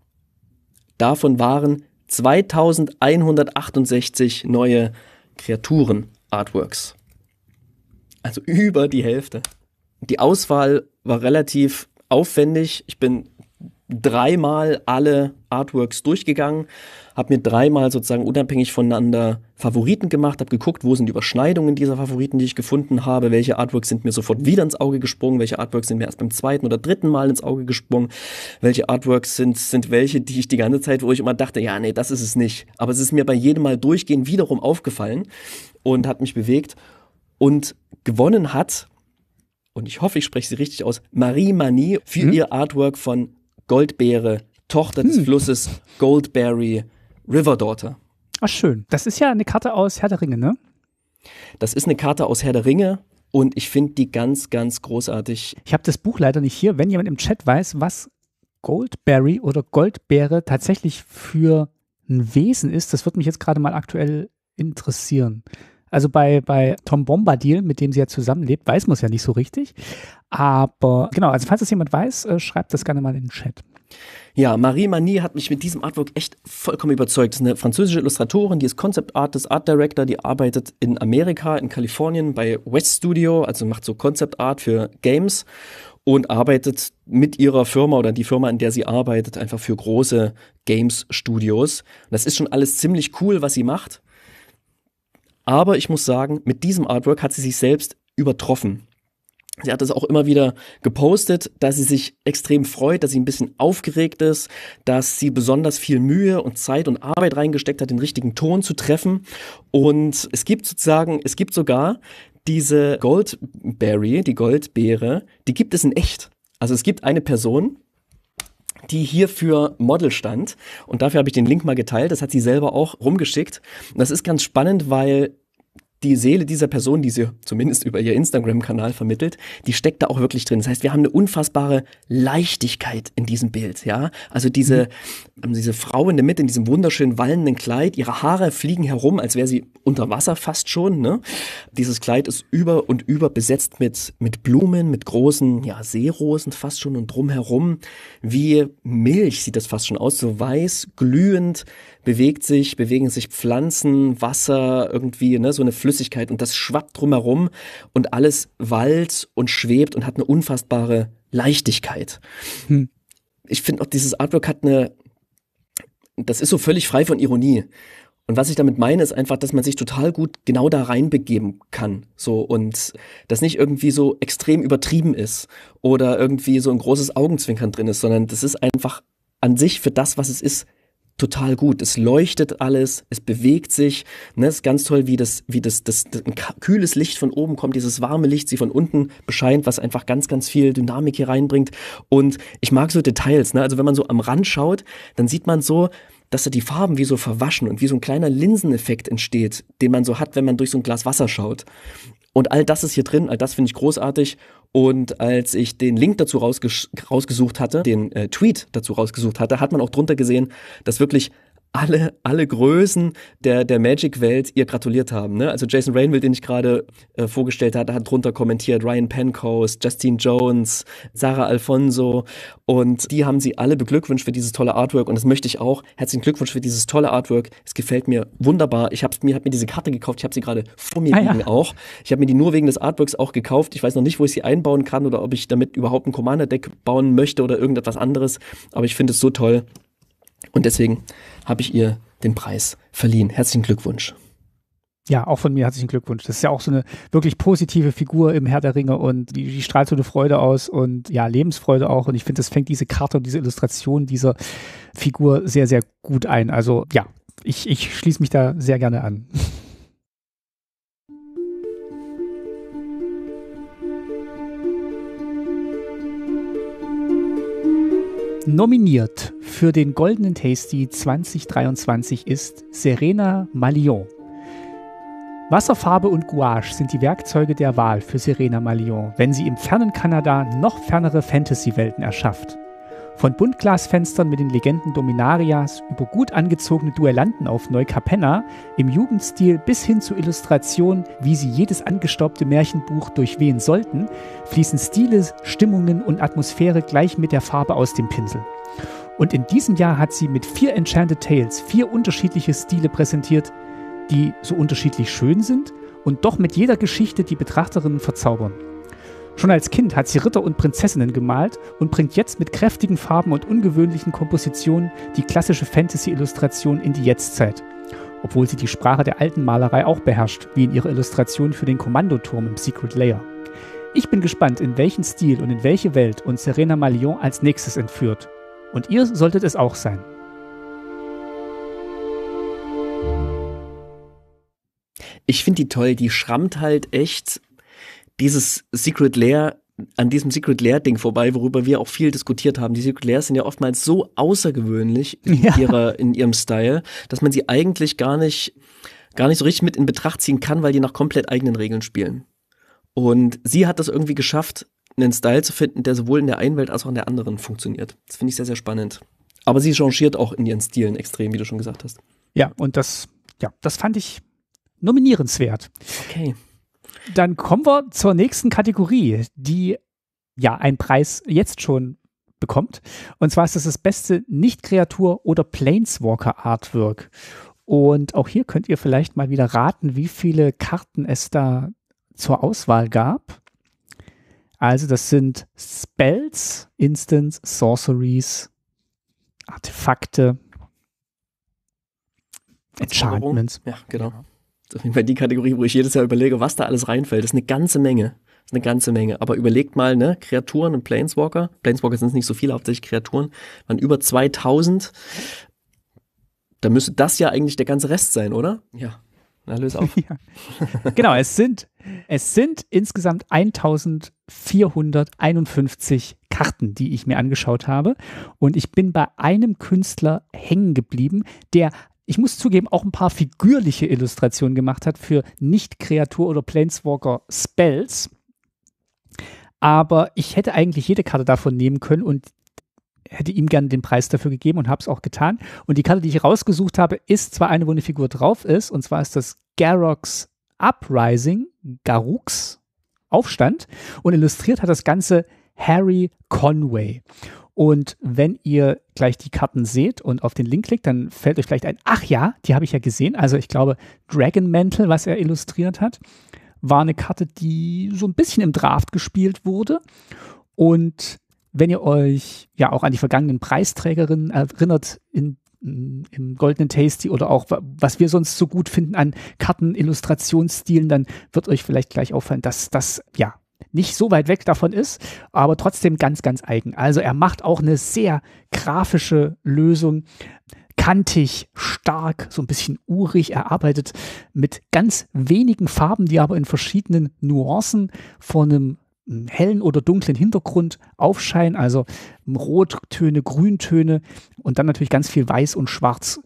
davon waren 2168 neue Kreaturen-Artworks. Also über die Hälfte. Die Auswahl war relativ aufwendig. Ich bin dreimal alle Artworks durchgegangen, habe mir dreimal sozusagen unabhängig voneinander Favoriten gemacht, habe geguckt, wo sind die Überschneidungen dieser Favoriten, die ich gefunden habe, welche Artworks sind mir sofort wieder ins Auge gesprungen, welche Artworks sind mir erst beim zweiten oder dritten Mal ins Auge gesprungen, welche Artworks sind, sind welche, die ich die ganze Zeit, wo ich immer dachte, ja, nee, das ist es nicht. Aber es ist mir bei jedem Mal durchgehen wiederum aufgefallen und hat mich bewegt und gewonnen hat und ich hoffe, ich spreche sie richtig aus, Marie Mani für mhm. ihr Artwork von Goldbeere, Tochter des hm. Flusses, Goldberry, River Daughter. Ach schön. Das ist ja eine Karte aus Herr der Ringe, ne? Das ist eine Karte aus Herr der Ringe und ich finde die ganz, ganz großartig. Ich habe das Buch leider nicht hier. Wenn jemand im Chat weiß, was Goldberry oder Goldbeere tatsächlich für ein Wesen ist, das würde mich jetzt gerade mal aktuell interessieren. Also bei, bei Tom Bombadil, mit dem sie ja zusammenlebt, weiß man es ja nicht so richtig. Aber genau, also falls das jemand weiß, äh, schreibt das gerne mal in den Chat. Ja, Marie Mani hat mich mit diesem Artwork echt vollkommen überzeugt. Das ist eine französische Illustratorin, die ist Concept Artist, Art Director, die arbeitet in Amerika, in Kalifornien bei West Studio, also macht so Concept Art für Games und arbeitet mit ihrer Firma oder die Firma, in der sie arbeitet, einfach für große Games-Studios. Das ist schon alles ziemlich cool, was sie macht. Aber ich muss sagen, mit diesem Artwork hat sie sich selbst übertroffen. Sie hat es auch immer wieder gepostet, dass sie sich extrem freut, dass sie ein bisschen aufgeregt ist, dass sie besonders viel Mühe und Zeit und Arbeit reingesteckt hat, den richtigen Ton zu treffen. Und es gibt sozusagen, es gibt sogar diese Goldberry, die Goldbeere, die gibt es in echt. Also es gibt eine Person, die hier für Model stand. Und dafür habe ich den Link mal geteilt. Das hat sie selber auch rumgeschickt. Und das ist ganz spannend, weil die Seele dieser Person, die sie zumindest über ihr Instagram-Kanal vermittelt, die steckt da auch wirklich drin. Das heißt, wir haben eine unfassbare Leichtigkeit in diesem Bild, ja. Also diese, mhm. diese Frau in der Mitte in diesem wunderschönen wallenden Kleid, ihre Haare fliegen herum, als wäre sie unter Wasser fast schon, ne? Dieses Kleid ist über und über besetzt mit, mit Blumen, mit großen, ja, Seerosen fast schon und drumherum. Wie Milch sieht das fast schon aus, so weiß, glühend, bewegt sich, bewegen sich Pflanzen, Wasser, irgendwie, ne, so eine Flüssigkeit und das schwappt drumherum und alles wallt und schwebt und hat eine unfassbare Leichtigkeit. Hm. Ich finde auch, dieses Artwork hat eine, das ist so völlig frei von Ironie. Und was ich damit meine, ist einfach, dass man sich total gut genau da reinbegeben kann. So und das nicht irgendwie so extrem übertrieben ist oder irgendwie so ein großes Augenzwinkern drin ist, sondern das ist einfach an sich für das, was es ist, total gut. Es leuchtet alles, es bewegt sich. Ne? Es ist ganz toll, wie das, wie das, das, das ein kühles Licht von oben kommt, dieses warme Licht, sie von unten bescheint, was einfach ganz, ganz viel Dynamik hier reinbringt. Und ich mag so Details. Ne? Also wenn man so am Rand schaut, dann sieht man so, dass da die Farben wie so verwaschen und wie so ein kleiner Linseneffekt entsteht, den man so hat, wenn man durch so ein Glas Wasser schaut. Und all das ist hier drin, all das finde ich großartig und als ich den Link dazu rausgesucht hatte, den äh, Tweet dazu rausgesucht hatte, hat man auch drunter gesehen, dass wirklich alle, alle Größen der, der Magic-Welt ihr gratuliert haben. Ne? Also Jason Rainville, den ich gerade äh, vorgestellt hatte, hat drunter kommentiert, Ryan Pencoast, Justine Jones, Sarah Alfonso und die haben sie alle beglückwünscht für dieses tolle Artwork und das möchte ich auch. Herzlichen Glückwunsch für dieses tolle Artwork. Es gefällt mir wunderbar. Ich habe mir, hab mir diese Karte gekauft, ich habe sie gerade vor mir ah, liegen ja. auch. Ich habe mir die nur wegen des Artworks auch gekauft. Ich weiß noch nicht, wo ich sie einbauen kann oder ob ich damit überhaupt ein Commander-Deck bauen möchte oder irgendetwas anderes, aber ich finde es so toll. Und deswegen habe ich ihr den Preis verliehen. Herzlichen Glückwunsch. Ja, auch von mir herzlichen Glückwunsch. Das ist ja auch so eine wirklich positive Figur im Herr der Ringe und die, die strahlt so eine Freude aus und ja, Lebensfreude auch. Und ich finde, das fängt diese Karte und diese Illustration dieser Figur sehr, sehr gut ein. Also ja, ich, ich schließe mich da sehr gerne an. Nominiert für den Goldenen Tasty 2023 ist Serena Malion. Wasserfarbe und Gouache sind die Werkzeuge der Wahl für Serena Malion, wenn sie im fernen Kanada noch fernere Fantasy-Welten erschafft. Von Buntglasfenstern mit den Legenden Dominarias über gut angezogene Duellanten auf Neukapenna im Jugendstil bis hin zu Illustrationen, wie sie jedes angestaubte Märchenbuch durchwehen sollten, fließen Stile, Stimmungen und Atmosphäre gleich mit der Farbe aus dem Pinsel. Und in diesem Jahr hat sie mit vier Enchanted Tales vier unterschiedliche Stile präsentiert, die so unterschiedlich schön sind und doch mit jeder Geschichte die Betrachterinnen verzaubern. Schon als Kind hat sie Ritter und Prinzessinnen gemalt und bringt jetzt mit kräftigen Farben und ungewöhnlichen Kompositionen die klassische Fantasy-Illustration in die Jetztzeit. Obwohl sie die Sprache der alten Malerei auch beherrscht, wie in ihrer Illustration für den Kommandoturm im Secret Layer. Ich bin gespannt, in welchen Stil und in welche Welt uns Serena Malion als nächstes entführt. Und ihr solltet es auch sein. Ich finde die toll, die schrammt halt echt dieses Secret Lair an diesem Secret Lair Ding vorbei, worüber wir auch viel diskutiert haben. Die Secret Lairs sind ja oftmals so außergewöhnlich in ja. ihrer in ihrem Style, dass man sie eigentlich gar nicht gar nicht so richtig mit in Betracht ziehen kann, weil die nach komplett eigenen Regeln spielen. Und sie hat das irgendwie geschafft, einen Style zu finden, der sowohl in der einen Welt als auch in der anderen funktioniert. Das finde ich sehr sehr spannend. Aber sie changiert auch in ihren Stilen extrem, wie du schon gesagt hast. Ja, und das ja, das fand ich nominierenswert. Okay. Dann kommen wir zur nächsten Kategorie, die ja einen Preis jetzt schon bekommt. Und zwar ist das das beste Nicht-Kreatur- oder Planeswalker-Artwork. Und auch hier könnt ihr vielleicht mal wieder raten, wie viele Karten es da zur Auswahl gab. Also das sind Spells, Instants, Sorceries, Artefakte, Enchantments. Ja, genau. Ja auf jeden die Kategorie, wo ich jedes Jahr überlege, was da alles reinfällt. Das ist eine ganze Menge. Das ist eine ganze Menge. Aber überlegt mal, ne, Kreaturen und Planeswalker. Planeswalker sind nicht so viele, hauptsächlich Kreaturen. Waren über 2000. Da müsste das ja eigentlich der ganze Rest sein, oder? Ja. Na, löse auf. Ja. Genau, es sind, es sind insgesamt 1451 Karten, die ich mir angeschaut habe. Und ich bin bei einem Künstler hängen geblieben, der ich muss zugeben, auch ein paar figürliche Illustrationen gemacht hat für Nicht-Kreatur- oder Planeswalker-Spells. Aber ich hätte eigentlich jede Karte davon nehmen können und hätte ihm gerne den Preis dafür gegeben und habe es auch getan. Und die Karte, die ich rausgesucht habe, ist zwar eine, wo eine Figur drauf ist, und zwar ist das Garox Uprising, Garuks Aufstand. Und illustriert hat das Ganze Harry Conway. Und wenn ihr gleich die Karten seht und auf den Link klickt, dann fällt euch vielleicht ein, ach ja, die habe ich ja gesehen. Also ich glaube, Dragon Mantle, was er illustriert hat, war eine Karte, die so ein bisschen im Draft gespielt wurde. Und wenn ihr euch ja auch an die vergangenen Preisträgerinnen erinnert, in im goldenen Tasty oder auch was wir sonst so gut finden an Karten, Illustrationsstilen, dann wird euch vielleicht gleich auffallen, dass das ja nicht so weit weg davon ist, aber trotzdem ganz, ganz eigen. Also er macht auch eine sehr grafische Lösung, kantig, stark, so ein bisschen urig Er arbeitet mit ganz wenigen Farben, die aber in verschiedenen Nuancen von einem hm, hellen oder dunklen Hintergrund aufscheinen, also hm, Rottöne, Grüntöne und dann natürlich ganz viel Weiß und Schwarz.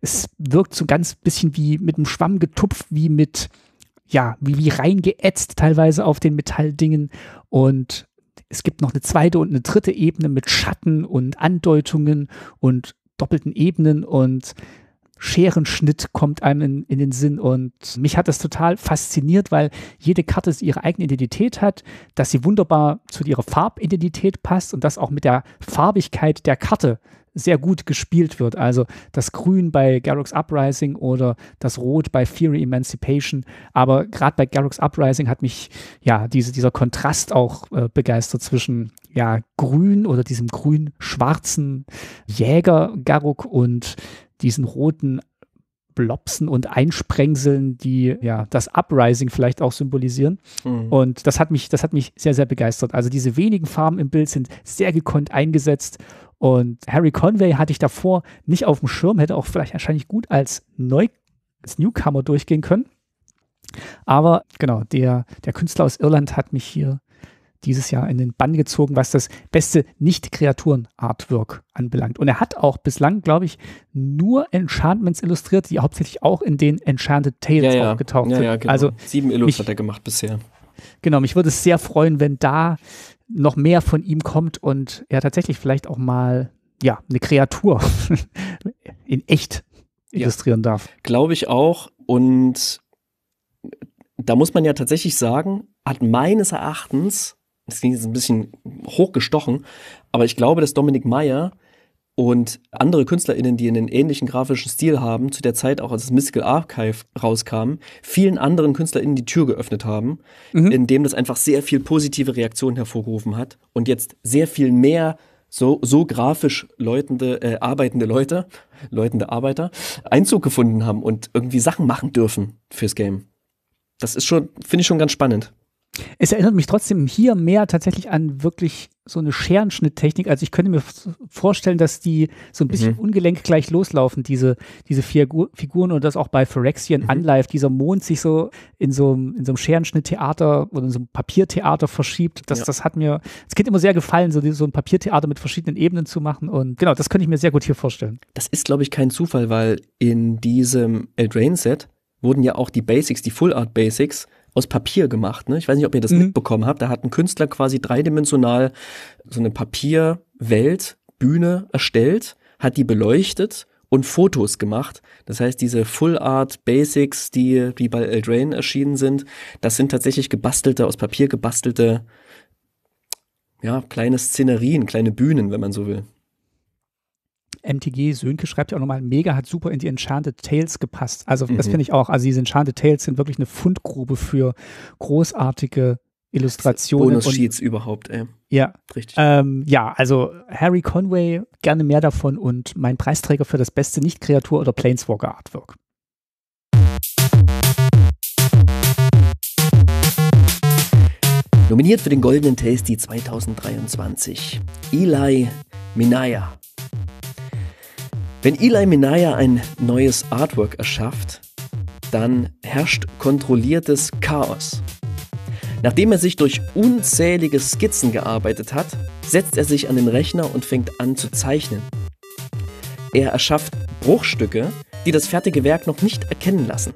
Es wirkt so ganz bisschen wie mit einem Schwamm getupft, wie mit ja, wie, wie reingeätzt teilweise auf den Metalldingen. Und es gibt noch eine zweite und eine dritte Ebene mit Schatten und Andeutungen und doppelten Ebenen und Scherenschnitt kommt einem in, in, den Sinn und mich hat das total fasziniert, weil jede Karte ihre eigene Identität hat, dass sie wunderbar zu ihrer Farbidentität passt und das auch mit der Farbigkeit der Karte sehr gut gespielt wird. Also das Grün bei Garrux Uprising oder das Rot bei Fury Emancipation. Aber gerade bei Garrux Uprising hat mich ja diese, dieser Kontrast auch äh, begeistert zwischen ja, Grün oder diesem grün-schwarzen Jäger Garruk und diesen roten Blobsen und Einsprengseln, die ja das Uprising vielleicht auch symbolisieren. Mhm. Und das hat mich, das hat mich sehr, sehr begeistert. Also diese wenigen Farben im Bild sind sehr gekonnt eingesetzt und Harry Conway hatte ich davor nicht auf dem Schirm, hätte auch vielleicht wahrscheinlich gut als, Neu als Newcomer durchgehen können. Aber genau, der, der Künstler aus Irland hat mich hier dieses Jahr in den Bann gezogen, was das beste Nicht-Kreaturen-Artwork anbelangt. Und er hat auch bislang, glaube ich, nur Enchantments illustriert, die hauptsächlich auch in den Enchanted Tales ja, aufgetaucht ja. ja, sind. Ja, genau. Also sieben Illus hat er gemacht bisher. Genau, mich würde es sehr freuen, wenn da noch mehr von ihm kommt und er tatsächlich vielleicht auch mal ja, eine Kreatur in echt illustrieren ja, darf. Glaube ich auch. Und da muss man ja tatsächlich sagen, hat meines Erachtens, das ist jetzt ein bisschen hochgestochen, aber ich glaube, dass Dominik Meyer und andere KünstlerInnen, die einen ähnlichen grafischen Stil haben, zu der Zeit auch als das Mystical Archive rauskam, vielen anderen KünstlerInnen die Tür geöffnet haben, mhm. indem das einfach sehr viel positive Reaktionen hervorgerufen hat und jetzt sehr viel mehr so, so grafisch läutende, äh, arbeitende Leute, läutende Arbeiter, Einzug gefunden haben und irgendwie Sachen machen dürfen fürs Game. Das ist schon, finde ich schon ganz spannend. Es erinnert mich trotzdem hier mehr tatsächlich an wirklich so eine Scherenschnitttechnik. Also ich könnte mir vorstellen, dass die so ein bisschen mhm. ungelenk gleich loslaufen, diese, diese Figur, Figuren und das auch bei Phyrexian mhm. Unlife, dieser Mond sich so in so, in so einem Scherenschnitttheater oder in so einem Papiertheater verschiebt. Das, ja. das hat mir als Kind immer sehr gefallen, so, so ein Papiertheater mit verschiedenen Ebenen zu machen. Und genau, das könnte ich mir sehr gut hier vorstellen. Das ist, glaube ich, kein Zufall, weil in diesem eldrain set wurden ja auch die Basics, die Full Art Basics aus Papier gemacht. Ne? Ich weiß nicht, ob ihr das mhm. mitbekommen habt. Da hat ein Künstler quasi dreidimensional so eine Papierwelt, Bühne erstellt, hat die beleuchtet und Fotos gemacht. Das heißt, diese Full Art Basics, die, die bei Eldrain erschienen sind, das sind tatsächlich gebastelte, aus Papier gebastelte, ja, kleine Szenerien, kleine Bühnen, wenn man so will. MTG Sönke schreibt ja auch nochmal, Mega hat super in die Enchanted Tales gepasst. Also mhm. das finde ich auch. Also diese Enchanted Tales sind wirklich eine Fundgrube für großartige Illustrationen. Bonus-Sheets überhaupt, ey. Ja. Richtig. Ähm, ja, also Harry Conway, gerne mehr davon und mein Preisträger für das beste Nicht-Kreatur- oder Planeswalker-Artwork. Nominiert für den Goldenen Tasty 2023 Eli Minaya wenn Eli Minaya ein neues Artwork erschafft, dann herrscht kontrolliertes Chaos. Nachdem er sich durch unzählige Skizzen gearbeitet hat, setzt er sich an den Rechner und fängt an zu zeichnen. Er erschafft Bruchstücke, die das fertige Werk noch nicht erkennen lassen.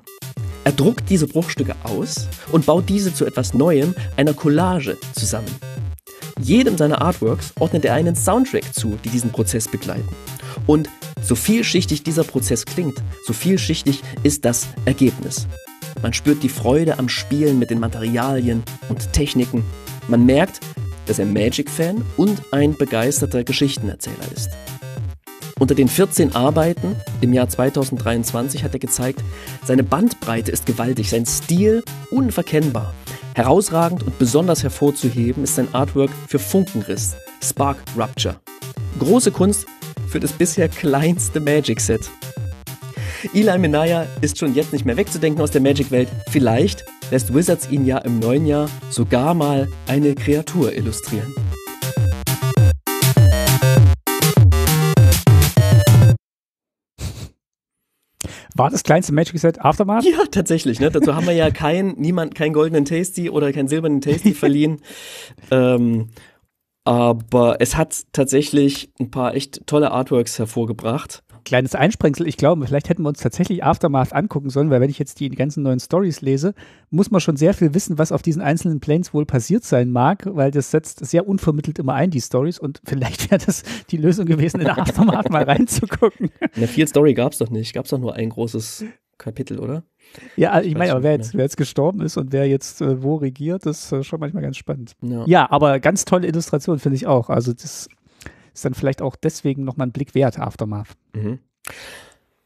Er druckt diese Bruchstücke aus und baut diese zu etwas Neuem, einer Collage, zusammen. Jedem seiner Artworks ordnet er einen Soundtrack zu, die diesen Prozess begleiten. Und so vielschichtig dieser Prozess klingt, so vielschichtig ist das Ergebnis. Man spürt die Freude am Spielen mit den Materialien und Techniken. Man merkt, dass er Magic-Fan und ein begeisterter Geschichtenerzähler ist. Unter den 14 Arbeiten im Jahr 2023 hat er gezeigt, seine Bandbreite ist gewaltig, sein Stil unverkennbar. Herausragend und besonders hervorzuheben ist sein Artwork für Funkenriss, Spark Rupture. Große Kunst für das bisher kleinste Magic-Set. Eli Minaya ist schon jetzt nicht mehr wegzudenken aus der Magic-Welt. Vielleicht lässt Wizards ihn ja im neuen Jahr sogar mal eine Kreatur illustrieren. War das kleinste Magic Set Aftermath? Ja, tatsächlich. Ne? Dazu haben wir ja keinen, niemand, keinen goldenen Tasty oder keinen silbernen Tasty verliehen. ähm, aber es hat tatsächlich ein paar echt tolle Artworks hervorgebracht. Kleines Einsprengsel, ich glaube, vielleicht hätten wir uns tatsächlich Aftermath angucken sollen, weil wenn ich jetzt die ganzen neuen Stories lese, muss man schon sehr viel wissen, was auf diesen einzelnen Planes wohl passiert sein mag, weil das setzt sehr unvermittelt immer ein, die Stories. Und vielleicht wäre das die Lösung gewesen, in Aftermath mal reinzugucken. Eine viel Story gab es doch nicht, gab es doch nur ein großes Kapitel, oder? Ja, also ich, ich meine, aber wer jetzt, wer jetzt, gestorben ist und wer jetzt äh, wo regiert, ist äh, schon manchmal ganz spannend. Ja. ja, aber ganz tolle Illustration finde ich auch. Also das ist dann vielleicht auch deswegen nochmal ein Blick wert, Aftermath. Mhm.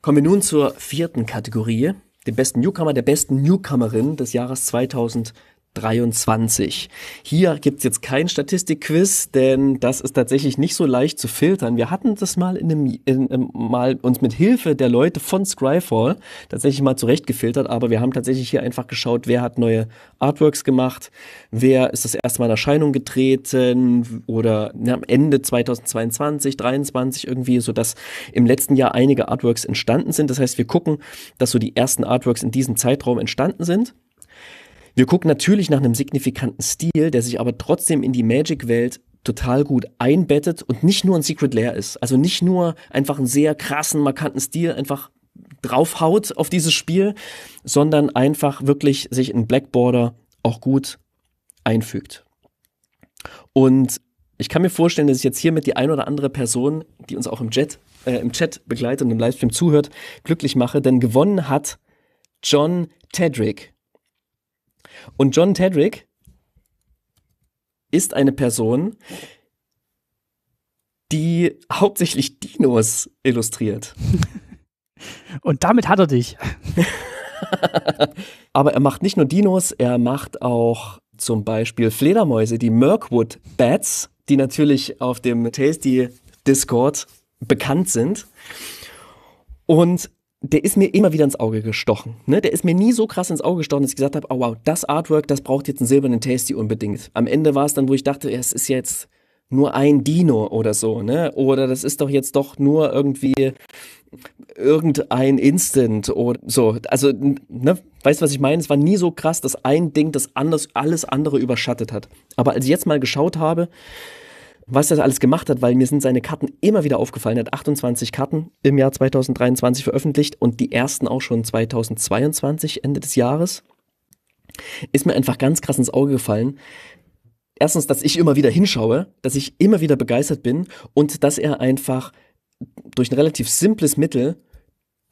Kommen wir nun zur vierten Kategorie, dem besten Newcomer, der besten Newcomerin des Jahres 2020. 23. Hier gibt's jetzt kein Statistikquiz, denn das ist tatsächlich nicht so leicht zu filtern. Wir hatten das mal in einem, in, in, ähm, mal uns mit Hilfe der Leute von Scryfall tatsächlich mal zurechtgefiltert, aber wir haben tatsächlich hier einfach geschaut, wer hat neue Artworks gemacht, wer ist das erste Mal in Erscheinung getreten oder na, am Ende 2022, 23 irgendwie, so dass im letzten Jahr einige Artworks entstanden sind. Das heißt, wir gucken, dass so die ersten Artworks in diesem Zeitraum entstanden sind wir gucken natürlich nach einem signifikanten Stil, der sich aber trotzdem in die Magic-Welt total gut einbettet und nicht nur ein Secret Lair ist. Also nicht nur einfach einen sehr krassen, markanten Stil einfach draufhaut auf dieses Spiel, sondern einfach wirklich sich in Black auch gut einfügt. Und ich kann mir vorstellen, dass ich jetzt hiermit die ein oder andere Person, die uns auch im Chat, äh, im Chat begleitet und im Livestream zuhört, glücklich mache, denn gewonnen hat John Tedrick. Und John Tedrick ist eine Person, die hauptsächlich Dinos illustriert. Und damit hat er dich. Aber er macht nicht nur Dinos, er macht auch zum Beispiel Fledermäuse, die Mirkwood Bats, die natürlich auf dem Tasty Discord bekannt sind. Und der ist mir immer wieder ins Auge gestochen. Ne? Der ist mir nie so krass ins Auge gestochen, dass ich gesagt habe, oh wow, das Artwork, das braucht jetzt einen silbernen Tasty unbedingt. Am Ende war es dann, wo ich dachte, ja, es ist jetzt nur ein Dino oder so, ne? Oder das ist doch jetzt doch nur irgendwie irgendein Instant oder so. Also, ne? Weißt du, was ich meine? Es war nie so krass, dass ein Ding das anders, alles andere überschattet hat. Aber als ich jetzt mal geschaut habe, was er alles gemacht hat, weil mir sind seine Karten immer wieder aufgefallen. Er hat 28 Karten im Jahr 2023 veröffentlicht und die ersten auch schon 2022, Ende des Jahres. Ist mir einfach ganz krass ins Auge gefallen. Erstens, dass ich immer wieder hinschaue, dass ich immer wieder begeistert bin und dass er einfach durch ein relativ simples Mittel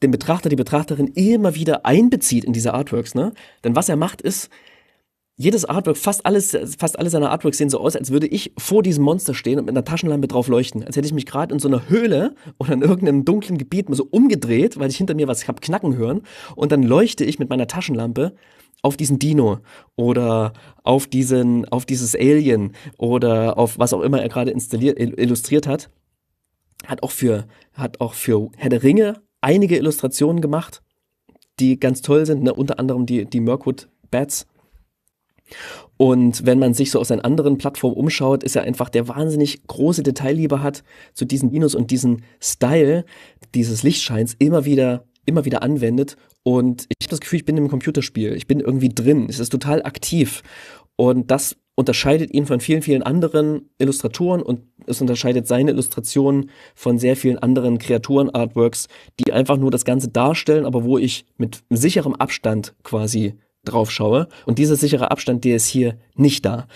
den Betrachter, die Betrachterin immer wieder einbezieht in diese Artworks. Ne? Denn was er macht ist, jedes Artwork, fast alles, fast alle seine Artworks sehen so aus, als würde ich vor diesem Monster stehen und mit einer Taschenlampe drauf leuchten. Als hätte ich mich gerade in so einer Höhle oder in irgendeinem dunklen Gebiet mal so umgedreht, weil ich hinter mir was hab knacken hören. Und dann leuchte ich mit meiner Taschenlampe auf diesen Dino oder auf diesen, auf dieses Alien oder auf was auch immer er gerade installiert, illustriert hat. Hat auch für, hat auch für Herr der Ringe einige Illustrationen gemacht, die ganz toll sind, ne? unter anderem die, die Mirkwood Bats und wenn man sich so aus seinen anderen Plattformen umschaut, ist er einfach der wahnsinnig große Detailliebe hat zu diesen Minus und diesen Style dieses Lichtscheins immer wieder immer wieder anwendet. Und ich habe das Gefühl, ich bin im Computerspiel. Ich bin irgendwie drin. Es ist total aktiv. Und das unterscheidet ihn von vielen, vielen anderen Illustratoren und es unterscheidet seine Illustrationen von sehr vielen anderen Kreaturen-Artworks, die einfach nur das Ganze darstellen, aber wo ich mit sicherem Abstand quasi drauf schaue. Und dieser sichere Abstand, der ist hier nicht da.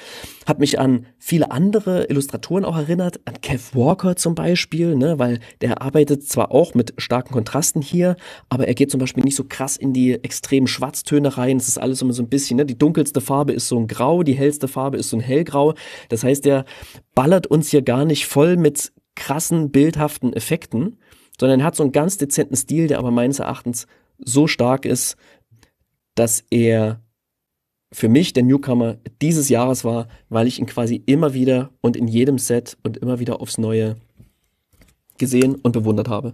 Hat mich an viele andere Illustratoren auch erinnert, an Kev Walker zum Beispiel, ne, weil der arbeitet zwar auch mit starken Kontrasten hier, aber er geht zum Beispiel nicht so krass in die extremen Schwarztöne rein. Es ist alles immer so ein bisschen, ne, die dunkelste Farbe ist so ein Grau, die hellste Farbe ist so ein Hellgrau. Das heißt, der ballert uns hier gar nicht voll mit krassen, bildhaften Effekten, sondern hat so einen ganz dezenten Stil, der aber meines Erachtens so stark ist, dass er für mich der Newcomer dieses Jahres war, weil ich ihn quasi immer wieder und in jedem Set und immer wieder aufs Neue gesehen und bewundert habe.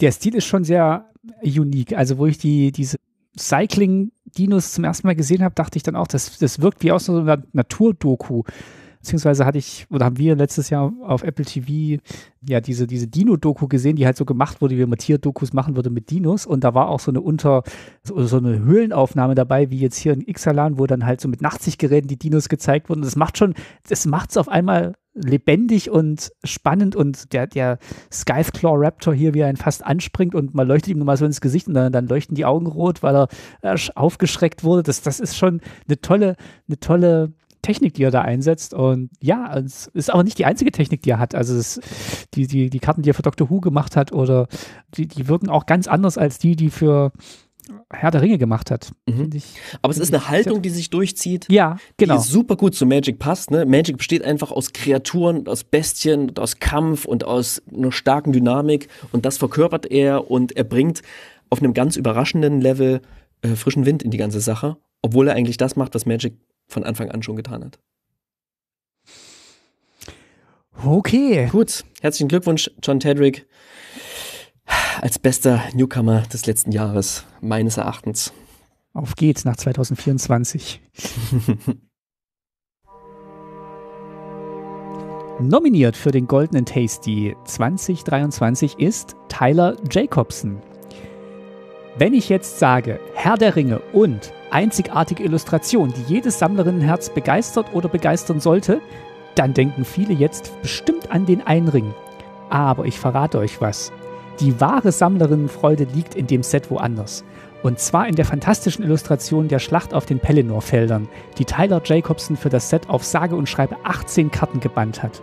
Der Stil ist schon sehr unique. Also, wo ich die, diese Cycling-Dinos zum ersten Mal gesehen habe, dachte ich dann auch, das, das wirkt wie aus so einer Naturdoku beziehungsweise hatte ich oder haben wir letztes Jahr auf Apple TV ja diese, diese Dino-Doku gesehen, die halt so gemacht wurde, wie man Tier-Dokus machen würde mit Dinos. Und da war auch so eine Unter, so, so eine Höhlenaufnahme dabei, wie jetzt hier in Ixalan, wo dann halt so mit Nachtsichtgeräten die Dinos gezeigt wurden. Und das macht schon, das macht es auf einmal lebendig und spannend und der, der Scythclaw Raptor hier, wie er ihn fast anspringt und man leuchtet ihm nochmal so ins Gesicht und dann, dann leuchten die Augen rot, weil er äh, aufgeschreckt wurde. Das, das ist schon eine tolle, eine tolle Technik, die er da einsetzt. Und ja, es ist aber nicht die einzige Technik, die er hat. Also es, die, die, die Karten, die er für Doctor Who gemacht hat, oder die, die wirken auch ganz anders als die, die für Herr der Ringe gemacht hat. Mhm. Ich, Aber es ist eine Haltung, die sich durchzieht. Ja, genau. Die super gut zu Magic passt. Ne? Magic besteht einfach aus Kreaturen, aus Bestien, aus Kampf und aus einer starken Dynamik. Und das verkörpert er und er bringt auf einem ganz überraschenden Level äh, frischen Wind in die ganze Sache. Obwohl er eigentlich das macht, was Magic von Anfang an schon getan hat. Okay. Gut, herzlichen Glückwunsch, John Tedrick, als bester Newcomer des letzten Jahres, meines Erachtens. Auf geht's nach 2024. Nominiert für den Goldenen Tasty 2023 ist Tyler Jacobson. Wenn ich jetzt sage Herr der Ringe und einzigartige Illustration, die jedes Sammlerinnenherz begeistert oder begeistern sollte, dann denken viele jetzt bestimmt an den Einring. Aber ich verrate euch was. Die wahre Sammlerinnenfreude liegt in dem Set woanders. Und zwar in der fantastischen Illustration der Schlacht auf den Pelennor-Feldern, die Tyler Jacobson für das Set auf sage und schreibe 18 Karten gebannt hat.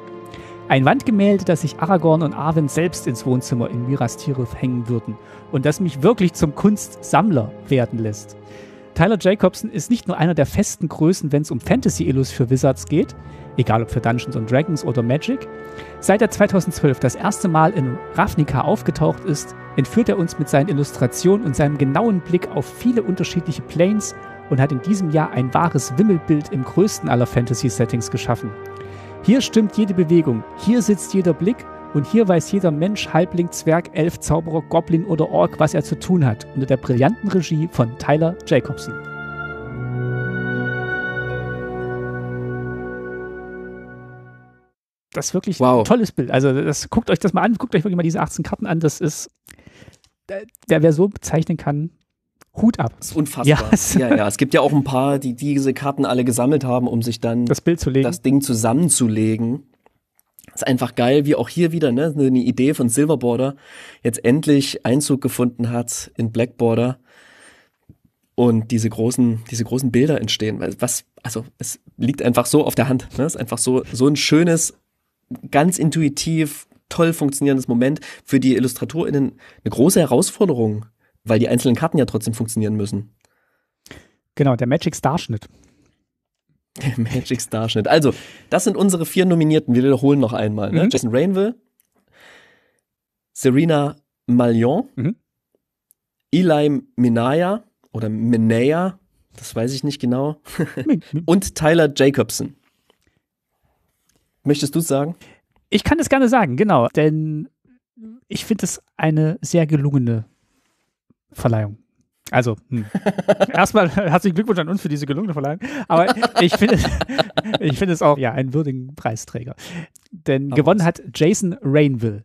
Ein Wandgemälde, das sich Aragorn und Arwen selbst ins Wohnzimmer in Miras Tirith hängen würden und das mich wirklich zum Kunstsammler werden lässt. Tyler Jacobson ist nicht nur einer der festen Größen, wenn es um Fantasy-Illus für Wizards geht, egal ob für Dungeons and Dragons oder Magic. Seit er 2012 das erste Mal in Ravnica aufgetaucht ist, entführt er uns mit seinen Illustrationen und seinem genauen Blick auf viele unterschiedliche Planes und hat in diesem Jahr ein wahres Wimmelbild im größten aller Fantasy-Settings geschaffen. Hier stimmt jede Bewegung, hier sitzt jeder Blick und hier weiß jeder Mensch, Halbling, Zwerg, Elf, Zauberer, Goblin oder Ork, was er zu tun hat, unter der brillanten Regie von Tyler Jacobson. Das ist wirklich wow. ein tolles Bild. Also das, guckt euch das mal an, guckt euch wirklich mal diese 18 Karten an. Das ist, äh, der, wer so bezeichnen kann, Hut ab. Das ist unfassbar. Ja. ja, ja. Es gibt ja auch ein paar, die diese Karten alle gesammelt haben, um sich dann das, Bild zu legen. das Ding zusammenzulegen. Das ist einfach geil, wie auch hier wieder ne, eine Idee von Silverborder jetzt endlich Einzug gefunden hat in Blackborder und diese großen, diese großen Bilder entstehen. Was, also es liegt einfach so auf der Hand. Ne? Es ist einfach so, so ein schönes, ganz intuitiv, toll funktionierendes Moment für die IllustratorInnen eine große Herausforderung weil die einzelnen Karten ja trotzdem funktionieren müssen. Genau, der Magic Starschnitt. Der Magic Starschnitt. Also, das sind unsere vier Nominierten. Wir wiederholen noch einmal. Ne? Mhm. Jason Rainville, Serena Malion, mhm. Eli Minaya oder Minaya, das weiß ich nicht genau, und Tyler Jacobson. Möchtest du es sagen? Ich kann es gerne sagen, genau, denn ich finde es eine sehr gelungene Verleihung. Also, hm. erstmal herzlichen Glückwunsch an uns für diese gelungene Verleihung. Aber ich finde, ich finde es auch ja einen würdigen Preisträger denn Aber gewonnen hat Jason Rainville.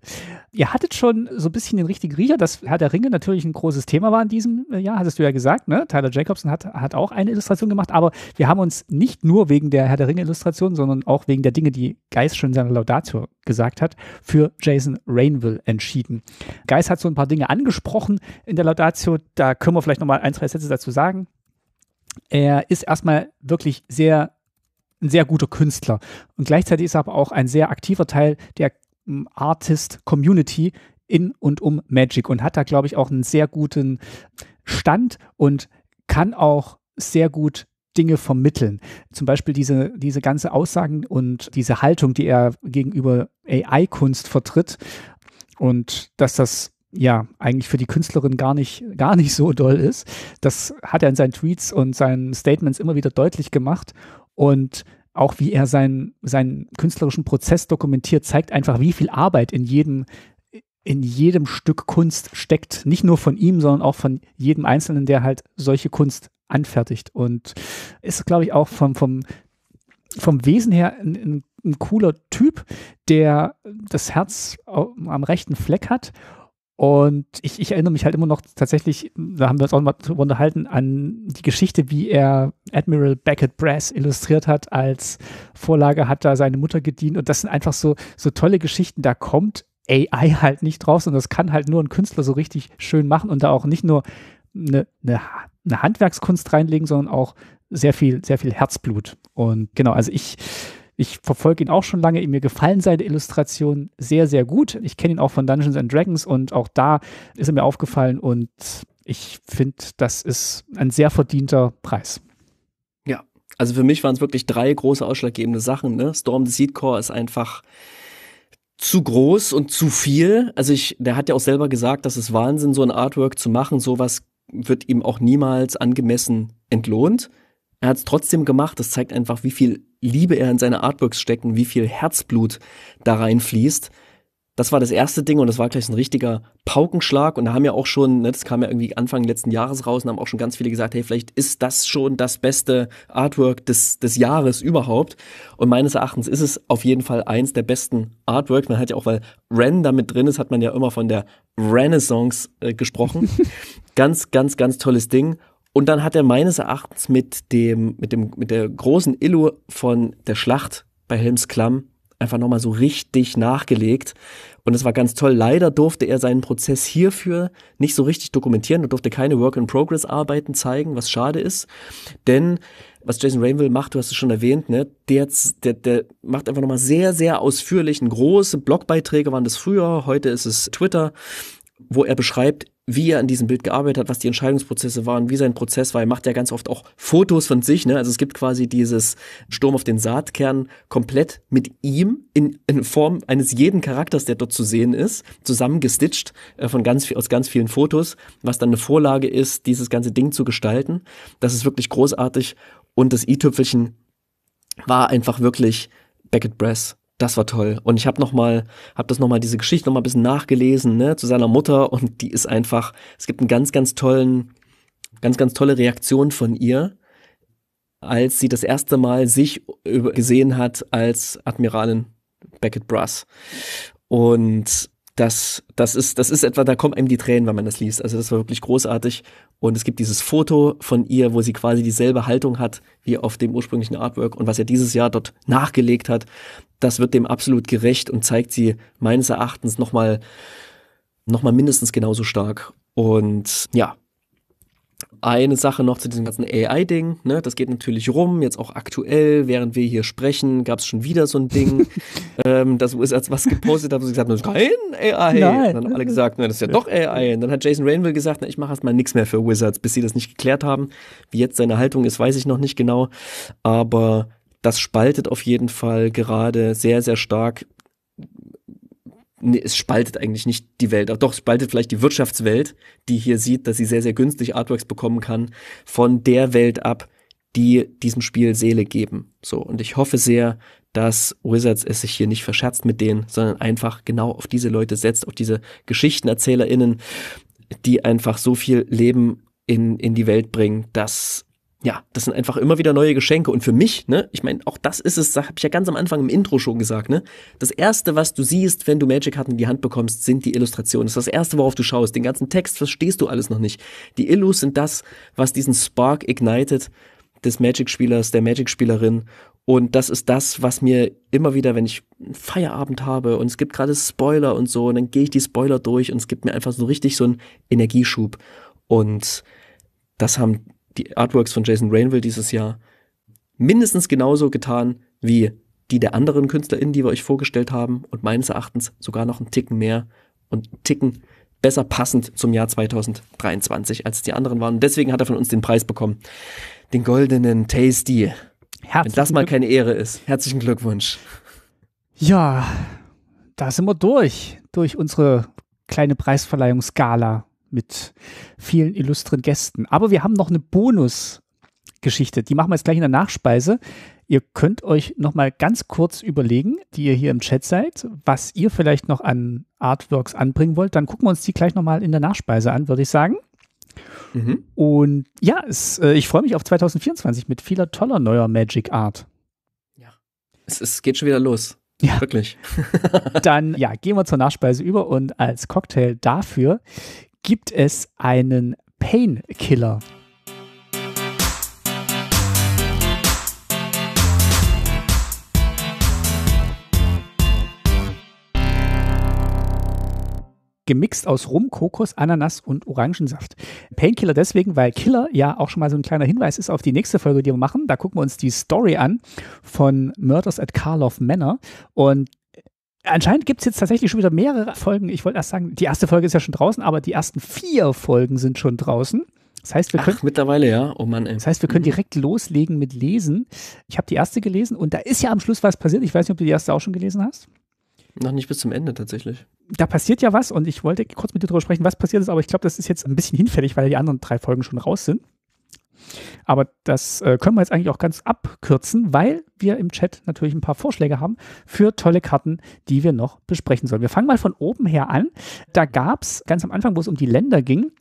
Ihr hattet schon so ein bisschen den richtigen Riecher, dass Herr der Ringe natürlich ein großes Thema war in diesem äh, Jahr, hattest du ja gesagt. Ne? Tyler Jacobson hat, hat auch eine Illustration gemacht, aber wir haben uns nicht nur wegen der Herr der Ringe-Illustration, sondern auch wegen der Dinge, die Geis schon in seiner Laudatio gesagt hat, für Jason Rainville entschieden. Geis hat so ein paar Dinge angesprochen in der Laudatio, da können wir vielleicht nochmal ein, zwei Sätze dazu sagen. Er ist erstmal wirklich sehr ein sehr guter Künstler. Und gleichzeitig ist er aber auch ein sehr aktiver Teil der hm, Artist-Community in und um Magic und hat da, glaube ich, auch einen sehr guten Stand und kann auch sehr gut Dinge vermitteln. Zum Beispiel diese, diese ganze Aussagen und diese Haltung, die er gegenüber AI-Kunst vertritt und dass das ja eigentlich für die Künstlerin gar nicht, gar nicht so doll ist. Das hat er in seinen Tweets und seinen Statements immer wieder deutlich gemacht und auch wie er seinen, seinen künstlerischen Prozess dokumentiert, zeigt einfach, wie viel Arbeit in jedem, in jedem Stück Kunst steckt. Nicht nur von ihm, sondern auch von jedem Einzelnen, der halt solche Kunst anfertigt. Und ist, glaube ich, auch vom, vom, vom Wesen her ein, ein, ein cooler Typ, der das Herz am rechten Fleck hat und ich, ich, erinnere mich halt immer noch tatsächlich, da haben wir uns auch mal drüber unterhalten, an die Geschichte, wie er Admiral Beckett Brass illustriert hat. Als Vorlage hat da seine Mutter gedient. Und das sind einfach so, so tolle Geschichten. Da kommt AI halt nicht drauf, sondern das kann halt nur ein Künstler so richtig schön machen und da auch nicht nur eine, eine, eine Handwerkskunst reinlegen, sondern auch sehr viel, sehr viel Herzblut. Und genau, also ich ich verfolge ihn auch schon lange. Mir gefallen seine Illustrationen sehr, sehr gut. Ich kenne ihn auch von Dungeons and Dragons und auch da ist er mir aufgefallen und ich finde, das ist ein sehr verdienter Preis. Ja, also für mich waren es wirklich drei große ausschlaggebende Sachen. Ne? Storm the Seed Core ist einfach zu groß und zu viel. Also ich, der hat ja auch selber gesagt, das ist Wahnsinn, so ein Artwork zu machen. Sowas wird ihm auch niemals angemessen entlohnt. Er hat es trotzdem gemacht. Das zeigt einfach, wie viel Liebe er in seine Artworks stecken, wie viel Herzblut da reinfließt. Das war das erste Ding und das war gleich ein richtiger Paukenschlag. Und da haben ja auch schon, ne, das kam ja irgendwie Anfang letzten Jahres raus und haben auch schon ganz viele gesagt, hey, vielleicht ist das schon das beste Artwork des, des Jahres überhaupt. Und meines Erachtens ist es auf jeden Fall eins der besten Artworks. Man hat ja auch, weil Ren damit drin ist, hat man ja immer von der Renaissance äh, gesprochen. ganz, ganz, ganz tolles Ding. Und dann hat er meines Erachtens mit dem, mit dem, mit der großen Illu von der Schlacht bei Helms Klamm einfach nochmal so richtig nachgelegt. Und es war ganz toll. Leider durfte er seinen Prozess hierfür nicht so richtig dokumentieren und durfte keine Work-in-Progress-Arbeiten zeigen, was schade ist. Denn was Jason Rainville macht, du hast es schon erwähnt, ne, der, der, der macht einfach nochmal sehr, sehr ausführlich. Große Blogbeiträge waren das früher, heute ist es Twitter, wo er beschreibt, wie er an diesem Bild gearbeitet hat, was die Entscheidungsprozesse waren, wie sein Prozess war. Er macht ja ganz oft auch Fotos von sich. Ne? Also es gibt quasi dieses Sturm auf den Saatkern komplett mit ihm in, in Form eines jeden Charakters, der dort zu sehen ist, zusammengestitcht äh, von ganz aus ganz vielen Fotos, was dann eine Vorlage ist, dieses ganze Ding zu gestalten. Das ist wirklich großartig. Und das i-Tüpfelchen war einfach wirklich Beckett Brass. Das war toll. Und ich habe noch mal, habe das noch mal diese Geschichte noch mal ein bisschen nachgelesen ne, zu seiner Mutter und die ist einfach. Es gibt einen ganz, ganz tollen, ganz, ganz tolle Reaktion von ihr, als sie das erste Mal sich gesehen hat als Admiralin Beckett Brass. Und das, das ist, das ist etwa, da kommen einem die Tränen, wenn man das liest. Also das war wirklich großartig. Und es gibt dieses Foto von ihr, wo sie quasi dieselbe Haltung hat wie auf dem ursprünglichen Artwork. Und was er dieses Jahr dort nachgelegt hat, das wird dem absolut gerecht und zeigt sie meines Erachtens nochmal, nochmal mindestens genauso stark. Und ja, eine Sache noch zu diesem ganzen AI-Ding, ne? das geht natürlich rum, jetzt auch aktuell, während wir hier sprechen, gab es schon wieder so ein Ding, ähm, das US was gepostet hat, wo sie gesagt haben, kein AI. Nein. Und dann haben alle gesagt, ne, das ist ja doch AI. Und dann hat Jason Rainville gesagt, na, ich mache erstmal nichts mehr für Wizards, bis sie das nicht geklärt haben. Wie jetzt seine Haltung ist, weiß ich noch nicht genau, aber das spaltet auf jeden Fall gerade sehr, sehr stark nee, es spaltet eigentlich nicht die Welt. Doch, spaltet vielleicht die Wirtschaftswelt, die hier sieht, dass sie sehr, sehr günstig Artworks bekommen kann, von der Welt ab, die diesem Spiel Seele geben. So. Und ich hoffe sehr, dass Wizards es sich hier nicht verscherzt mit denen, sondern einfach genau auf diese Leute setzt, auf diese GeschichtenerzählerInnen, die einfach so viel Leben in, in die Welt bringen, dass ja, das sind einfach immer wieder neue Geschenke. Und für mich, ne, ich meine, auch das ist es, habe ich ja ganz am Anfang im Intro schon gesagt, ne? Das erste, was du siehst, wenn du Magic-Karten in die Hand bekommst, sind die Illustrationen. Das ist das erste, worauf du schaust. Den ganzen Text verstehst du alles noch nicht. Die Illus sind das, was diesen Spark ignited des Magic-Spielers, der Magic-Spielerin. Und das ist das, was mir immer wieder, wenn ich einen Feierabend habe und es gibt gerade Spoiler und so, und dann gehe ich die Spoiler durch und es gibt mir einfach so richtig so einen Energieschub. Und das haben die Artworks von Jason Rainville dieses Jahr mindestens genauso getan wie die der anderen KünstlerInnen, die wir euch vorgestellt haben und meines Erachtens sogar noch einen Ticken mehr und einen Ticken besser passend zum Jahr 2023 als die anderen waren. Und deswegen hat er von uns den Preis bekommen. Den goldenen Tasty. Herzlichen Wenn das mal keine Ehre ist. Herzlichen Glückwunsch. Ja, da sind wir durch. Durch unsere kleine Preisverleihungsgala mit vielen illustren Gästen. Aber wir haben noch eine Bonusgeschichte. Die machen wir jetzt gleich in der Nachspeise. Ihr könnt euch noch mal ganz kurz überlegen, die ihr hier im Chat seid, was ihr vielleicht noch an Artworks anbringen wollt. Dann gucken wir uns die gleich noch mal in der Nachspeise an, würde ich sagen. Mhm. Und ja, es, äh, ich freue mich auf 2024 mit vieler toller neuer Magic Art. Ja, es, es geht schon wieder los. Ja. Wirklich. Dann ja, gehen wir zur Nachspeise über und als Cocktail dafür gibt es einen Painkiller. gemixt aus Rum, Kokos, Ananas und Orangensaft. Painkiller deswegen, weil Killer ja auch schon mal so ein kleiner Hinweis ist auf die nächste Folge, die wir machen. Da gucken wir uns die Story an von Murders at Karloff Manor. Und Anscheinend gibt es jetzt tatsächlich schon wieder mehrere Folgen. Ich wollte erst sagen, die erste Folge ist ja schon draußen, aber die ersten vier Folgen sind schon draußen. Das heißt, wir können Ach, mittlerweile ja. Oh Mann. Ey. Das heißt, wir können mhm. direkt loslegen mit Lesen. Ich habe die erste gelesen und da ist ja am Schluss was passiert. Ich weiß nicht, ob du die erste auch schon gelesen hast. Noch nicht bis zum Ende tatsächlich. Da passiert ja was und ich wollte kurz mit dir darüber sprechen, was passiert ist, aber ich glaube, das ist jetzt ein bisschen hinfällig, weil die anderen drei Folgen schon raus sind. Aber das äh, können wir jetzt eigentlich auch ganz abkürzen, weil wir im Chat natürlich ein paar Vorschläge haben für tolle Karten, die wir noch besprechen sollen. Wir fangen mal von oben her an. Da gab es ganz am Anfang, wo es um die Länder ging,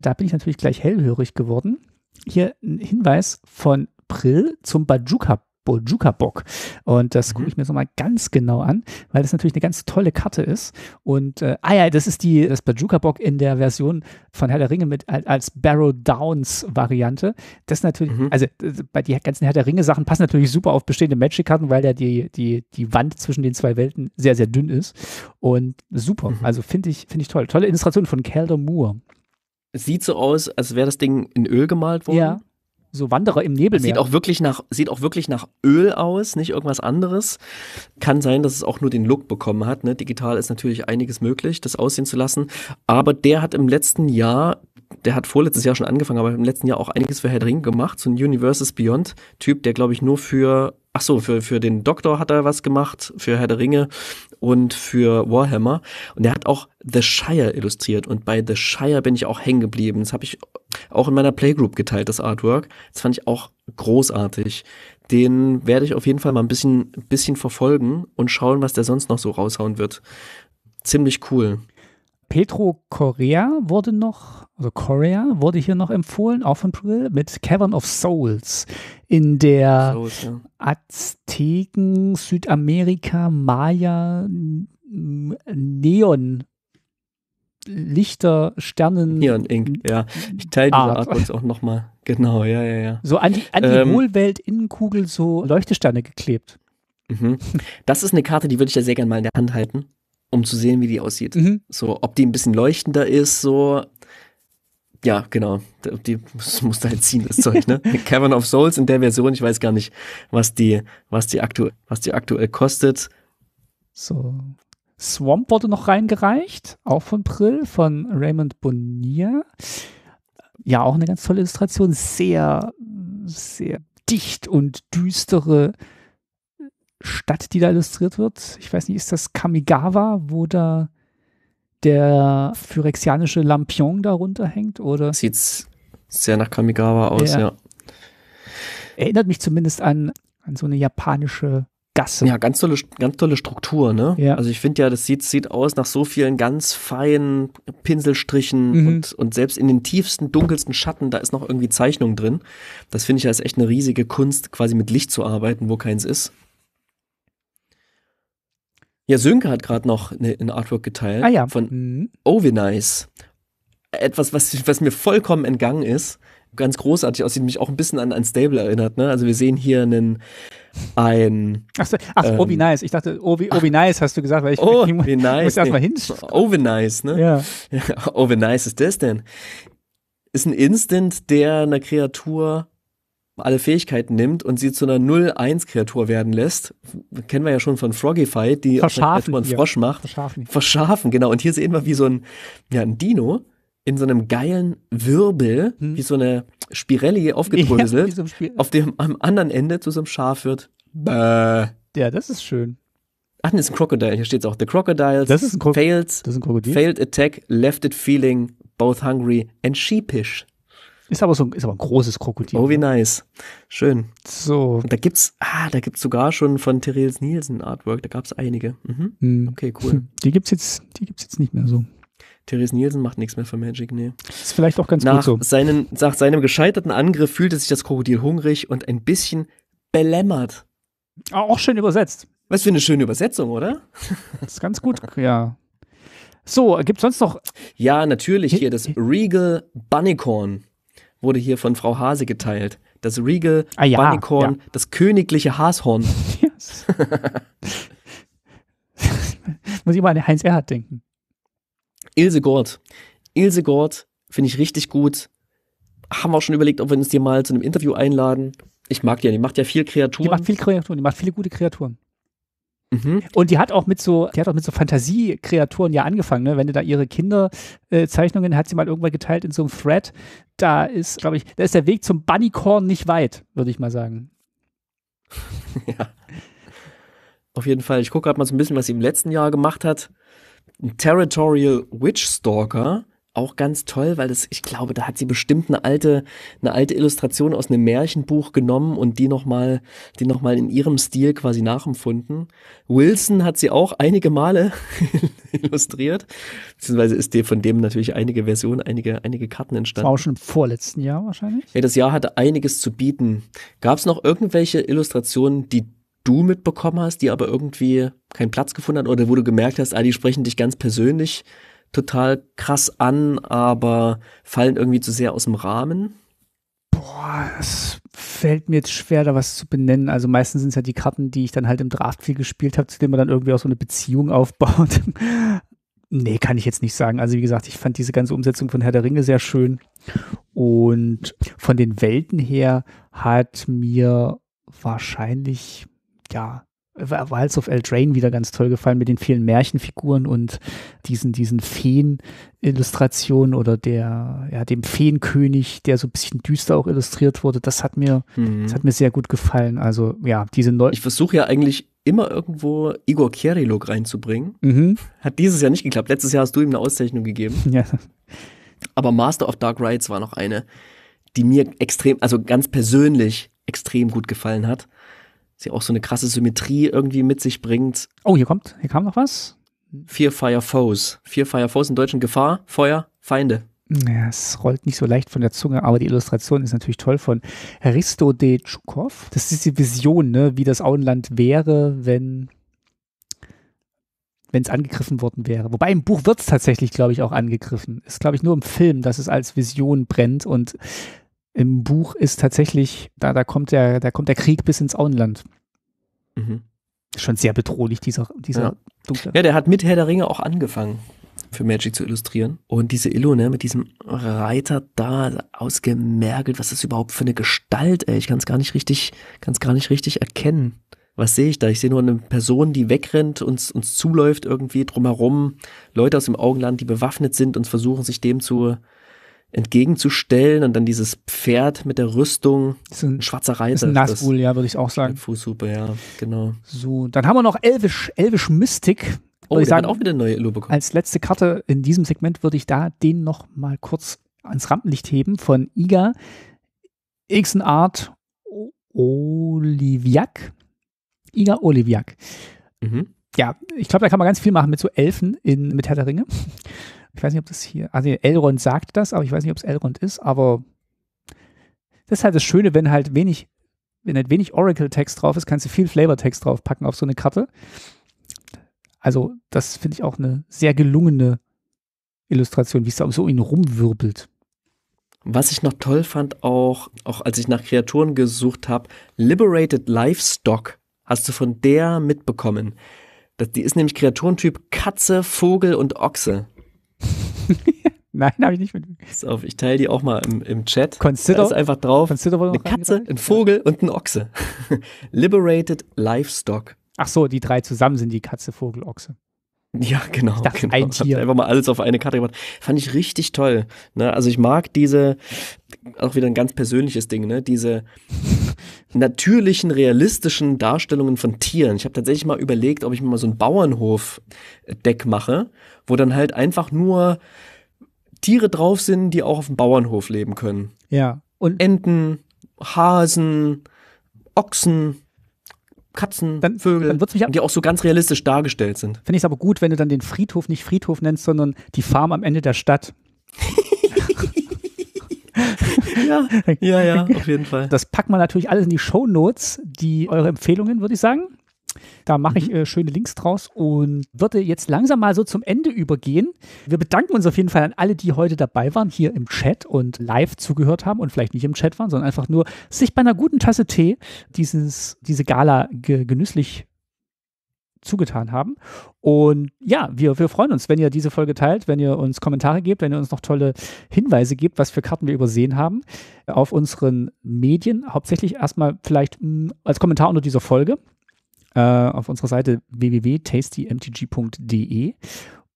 da bin ich natürlich gleich hellhörig geworden. Hier ein Hinweis von Prill zum Bajuka Boljuka Bock. Und das mhm. gucke ich mir so mal ganz genau an, weil das natürlich eine ganz tolle Karte ist. Und, äh, ah ja, das ist die, das Boljuka Bock in der Version von Herr der Ringe mit als Barrow Downs Variante. Das natürlich, mhm. also bei die ganzen Herr der Ringe Sachen passen natürlich super auf bestehende Magic-Karten, weil ja die, die, die Wand zwischen den zwei Welten sehr, sehr dünn ist. Und super. Mhm. Also finde ich, finde ich toll. Tolle Illustration von Calder Moore. Sieht so aus, als wäre das Ding in Öl gemalt worden. Ja so Wanderer im Nebel. Sieht auch wirklich nach, sieht auch wirklich nach Öl aus, nicht irgendwas anderes. Kann sein, dass es auch nur den Look bekommen hat. Ne? Digital ist natürlich einiges möglich, das aussehen zu lassen. Aber der hat im letzten Jahr der hat vorletztes Jahr schon angefangen, aber im letzten Jahr auch einiges für Herr Ring gemacht. So ein Universes Beyond-Typ, der, glaube ich, nur für, ach so, für, für den Doktor hat er was gemacht, für Herr der Ringe und für Warhammer. Und er hat auch The Shire illustriert. Und bei The Shire bin ich auch hängen geblieben. Das habe ich auch in meiner Playgroup geteilt, das Artwork. Das fand ich auch großartig. Den werde ich auf jeden Fall mal ein bisschen, ein bisschen verfolgen und schauen, was der sonst noch so raushauen wird. Ziemlich cool. Petro Correa wurde noch, also Correa wurde hier noch empfohlen, auch von Brill, mit Cavern of Souls in der Souls, ja. Azteken, Südamerika, Maya, Neon Lichter, Sternen. Neon Ink, ja. Ich teile diese ah. Art uns auch nochmal. Genau, ja, ja, ja. So an die, an die ähm, Hohlwelt-Innenkugel so Leuchtesterne geklebt. Mhm. Das ist eine Karte, die würde ich ja sehr gerne mal in der Hand halten um zu sehen, wie die aussieht. Mhm. So, ob die ein bisschen leuchtender ist, so. Ja, genau. Die muss, musst du halt ziehen, das Zeug, ne? Cavern of Souls in der Version, ich weiß gar nicht, was die, was die, aktuell, was die aktuell kostet. So. Swamp wurde noch reingereicht, auch von Prill, von Raymond Bonnier. Ja, auch eine ganz tolle Illustration. Sehr, sehr dicht und düstere Stadt, die da illustriert wird. Ich weiß nicht, ist das Kamigawa, wo da der phyrexianische Lampion darunter hängt? Oder? Sieht sehr nach Kamigawa aus, ja. ja. Erinnert mich zumindest an, an so eine japanische Gasse. Ja, ganz tolle, ganz tolle Struktur, ne? Ja. Also ich finde ja, das sieht, sieht aus nach so vielen ganz feinen Pinselstrichen mhm. und, und selbst in den tiefsten, dunkelsten Schatten, da ist noch irgendwie Zeichnung drin. Das finde ich ja echt eine riesige Kunst, quasi mit Licht zu arbeiten, wo keins ist. Ja, Sönke hat gerade noch eine, ein Artwork geteilt ah, ja. von mhm. Ovenice. Etwas, was, was mir vollkommen entgangen ist. Ganz großartig aussieht, mich auch ein bisschen an, ein Stable erinnert. Ne? Also wir sehen hier einen ein. Ach, so, ach ähm, Obi Nice. Ich dachte, Obi, Obi Nice hast du gesagt, weil ich, oh, nice, ich nice, muss erstmal nee. hin. Obi Nice, ne? Ja. ja Obi Nice ist das denn? Ist ein Instant, der einer Kreatur alle Fähigkeiten nimmt und sie zu einer 0-1-Kreatur werden lässt. Kennen wir ja schon von Froggy Fight, die verschafen einen Frosch macht. Verschafen. verschafen, genau. Und hier sehen wir, wie so ein, ja, ein Dino in so einem geilen Wirbel, hm. wie so eine Spirelli aufgedröselt, ja, so auf dem am anderen Ende zu so einem Schaf wird. Bäh. Ja, das ist schön. Ach, das ist ein Crocodile. Hier steht es auch. The Crocodiles das ist ein Kro failed, das ist ein Krokodil. failed attack, left it feeling both hungry and sheepish. Ist aber so ist aber ein großes Krokodil. Oh, wie ne? nice. Schön. So. Und da gibt's, ah, da gibt's sogar schon von Therese Nielsen Artwork, da gab es einige. Mhm. Mhm. Okay, cool. Hm. Die gibt's jetzt, die gibt's jetzt nicht mehr so. Therese Nielsen macht nichts mehr für Magic, nee. Ist vielleicht auch ganz nach gut so. Seinen, nach seinem gescheiterten Angriff fühlte sich das Krokodil hungrig und ein bisschen belämmert. Ah, auch schön übersetzt. Was für eine schöne Übersetzung, oder? Das ist ganz gut, ja. So, gibt es sonst noch? Ja, natürlich hier das Regal Bunnycorn wurde hier von Frau Hase geteilt. Das Regal ah, ja, Bunnycorn, ja. das königliche Hashorn. Muss ich mal an Heinz Erhard denken. Ilse Gord. Ilse Gord finde ich richtig gut. Haben wir auch schon überlegt, ob wir uns die mal zu einem Interview einladen. Ich mag die ja, die macht ja viel Kreaturen. Die macht viel Kreaturen, die macht viele gute Kreaturen. Mhm. Und die hat auch mit so, die hat auch mit so Fantasiekreaturen ja angefangen, ne? Wenn du da ihre Kinderzeichnungen, äh, hat sie mal irgendwann geteilt in so einem Thread. Da ist, glaube ich, da ist der Weg zum Bunnycorn nicht weit, würde ich mal sagen. ja. Auf jeden Fall. Ich gucke gerade mal so ein bisschen, was sie im letzten Jahr gemacht hat. Ein Territorial Witch Stalker auch ganz toll, weil das, ich glaube, da hat sie bestimmt eine alte, eine alte Illustration aus einem Märchenbuch genommen und die nochmal, die nochmal in ihrem Stil quasi nachempfunden. Wilson hat sie auch einige Male illustriert, beziehungsweise ist dir von dem natürlich einige Versionen, einige, einige Karten entstanden. Das war auch schon im vorletzten Jahr wahrscheinlich. Ja, das Jahr hatte einiges zu bieten. Gab es noch irgendwelche Illustrationen, die du mitbekommen hast, die aber irgendwie keinen Platz gefunden hat oder wo du gemerkt hast, ah, die sprechen dich ganz persönlich total krass an, aber fallen irgendwie zu sehr aus dem Rahmen? Boah, es fällt mir jetzt schwer, da was zu benennen. Also meistens sind es ja die Karten, die ich dann halt im Draft viel gespielt habe, zu denen man dann irgendwie auch so eine Beziehung aufbaut. nee, kann ich jetzt nicht sagen. Also wie gesagt, ich fand diese ganze Umsetzung von Herr der Ringe sehr schön. Und von den Welten her hat mir wahrscheinlich, ja, Walls of Eldraine wieder ganz toll gefallen mit den vielen Märchenfiguren und diesen, diesen Feen-Illustrationen oder der, ja, dem Feenkönig, der so ein bisschen düster auch illustriert wurde. Das hat mir, mhm. das hat mir sehr gut gefallen. Also, ja, diese neue. Ich versuche ja eigentlich immer irgendwo Igor Kerilog reinzubringen. Mhm. Hat dieses Jahr nicht geklappt. Letztes Jahr hast du ihm eine Auszeichnung gegeben. Ja. Aber Master of Dark Rides war noch eine, die mir extrem, also ganz persönlich extrem gut gefallen hat sie auch so eine krasse Symmetrie irgendwie mit sich bringt. Oh, hier kommt, hier kam noch was. Vier Fire Foes. Vier Fire Foes in deutschen Gefahr, Feuer, Feinde. Ja, es rollt nicht so leicht von der Zunge, aber die Illustration ist natürlich toll von Risto de Tschukov. Das ist die Vision, ne, wie das Auenland wäre, wenn wenn es angegriffen worden wäre. Wobei im Buch wird es tatsächlich, glaube ich, auch angegriffen. Ist, glaube ich, nur im Film, dass es als Vision brennt und im Buch ist tatsächlich, da, da, kommt, der, da kommt der Krieg bis ins Auenland. Mhm. Schon sehr bedrohlich, dieser, dieser ja. dunkle. Ja, der hat mit Herr der Ringe auch angefangen für Magic zu illustrieren. Und diese Illo, ne, mit diesem Reiter da ausgemergelt, was ist das überhaupt für eine Gestalt, ey? Ich kann es gar nicht richtig, kann es gar nicht richtig erkennen. Was sehe ich da? Ich sehe nur eine Person, die wegrennt, uns, uns zuläuft irgendwie drumherum. Leute aus dem Augenland, die bewaffnet sind und versuchen, sich dem zu, entgegenzustellen und dann dieses Pferd mit der Rüstung, ist ein, ein schwarzer Reiter. Ist ein Nazgul, ja, würde ich auch sagen. Fußhupe, ja, genau. So, dann haben wir noch Elvish, Elvish Mystic. Oh, ich sagen, auch wieder neue Illu bekommen. Als letzte Karte in diesem Segment würde ich da den noch mal kurz ans Rampenlicht heben von Iga Art Oliviak. Iga Oliviak. Mhm ja, ich glaube, da kann man ganz viel machen mit so Elfen in, mit Herr der Ringe. Ich weiß nicht, ob das hier, also Elrond sagt das, aber ich weiß nicht, ob es Elrond ist, aber das ist halt das Schöne, wenn halt wenig, wenn halt wenig Oracle-Text drauf ist, kannst du viel Flavor-Text draufpacken auf so eine Karte. Also, das finde ich auch eine sehr gelungene Illustration, wie es da so ihn rumwirbelt. Was ich noch toll fand, auch, auch als ich nach Kreaturen gesucht habe, Liberated Livestock. Hast du von der mitbekommen? Das, die ist nämlich Kreaturentyp Katze, Vogel und Ochse. Nein, habe ich nicht mit. Pass auf, ich teile die auch mal im, im Chat. Consider, da ist einfach drauf. Consider eine Katze, ein Vogel und ein Ochse. Liberated Livestock. Ach so, die drei zusammen sind die Katze, Vogel, Ochse. Ja, genau. Das genau. ein Tier. einfach mal alles auf eine Karte gemacht. Fand ich richtig toll. Ne? Also ich mag diese, auch wieder ein ganz persönliches Ding, ne? diese natürlichen, realistischen Darstellungen von Tieren. Ich habe tatsächlich mal überlegt, ob ich mir mal so ein Bauernhof-Deck mache, wo dann halt einfach nur Tiere drauf sind, die auch auf dem Bauernhof leben können. Ja. Und Enten, Hasen, Ochsen, Katzen, dann, Vögel, dann wird's mich ab die auch so ganz realistisch dargestellt sind. Finde ich es aber gut, wenn du dann den Friedhof nicht Friedhof nennst, sondern die Farm am Ende der Stadt. ja, ja, ja, auf jeden Fall. Das packt man natürlich alles in die Show Notes, die eure Empfehlungen, würde ich sagen. Da mache ich mhm. äh, schöne Links draus und würde jetzt langsam mal so zum Ende übergehen. Wir bedanken uns auf jeden Fall an alle, die heute dabei waren, hier im Chat und live zugehört haben und vielleicht nicht im Chat waren, sondern einfach nur sich bei einer guten Tasse Tee dieses, diese Gala ge genüsslich zugetan haben. Und ja, wir, wir freuen uns, wenn ihr diese Folge teilt, wenn ihr uns Kommentare gebt, wenn ihr uns noch tolle Hinweise gebt, was für Karten wir übersehen haben auf unseren Medien. Hauptsächlich erstmal vielleicht mh, hm, als Kommentar unter dieser Folge äh, auf unserer Seite www.tastymtg.de.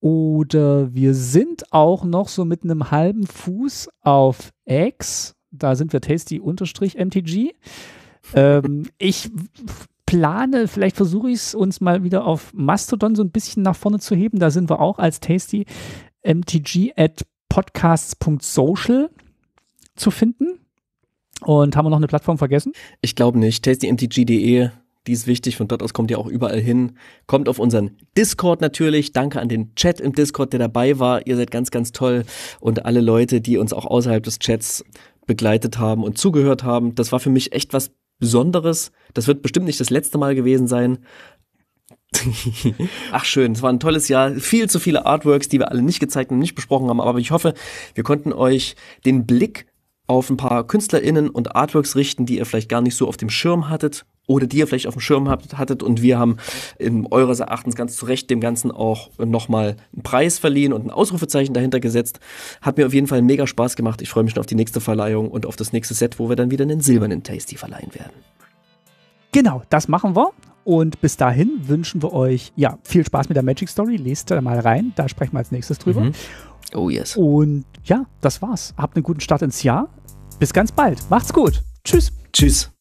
Oder wir sind auch noch so mit einem halben Fuß auf X. Da sind wir tasty-mtg. ähm, ich plane, vielleicht versuche ich es uns mal wieder auf Mastodon so ein bisschen nach vorne zu heben. Da sind wir auch als tasty mtg at podcasts.social zu finden. Und haben wir noch eine Plattform vergessen? Ich glaube nicht. tastymtg.de die ist wichtig, von dort aus kommt ihr auch überall hin. Kommt auf unseren Discord natürlich. Danke an den Chat im Discord, der dabei war. Ihr seid ganz, ganz toll. Und alle Leute, die uns auch außerhalb des Chats begleitet haben und zugehört haben. Das war für mich echt was Besonderes. Das wird bestimmt nicht das letzte Mal gewesen sein. Ach schön, es war ein tolles Jahr. Viel zu viele Artworks, die wir alle nicht gezeigt und nicht besprochen haben. Aber ich hoffe, wir konnten euch den Blick auf ein paar KünstlerInnen und Artworks richten, die ihr vielleicht gar nicht so auf dem Schirm hattet oder die ihr vielleicht auf dem Schirm habt, hattet. Und wir haben in eures Erachtens ganz zu Recht dem Ganzen auch nochmal einen Preis verliehen und ein Ausrufezeichen dahinter gesetzt. Hat mir auf jeden Fall mega Spaß gemacht. Ich freue mich schon auf die nächste Verleihung und auf das nächste Set, wo wir dann wieder einen silbernen Tasty verleihen werden. Genau, das machen wir. Und bis dahin wünschen wir euch ja viel Spaß mit der Magic Story. Lest da mal rein, da sprechen wir als nächstes drüber. Mhm. Oh yes. Und ja, das war's. Habt einen guten Start ins Jahr. Bis ganz bald. Macht's gut. Tschüss. Tschüss.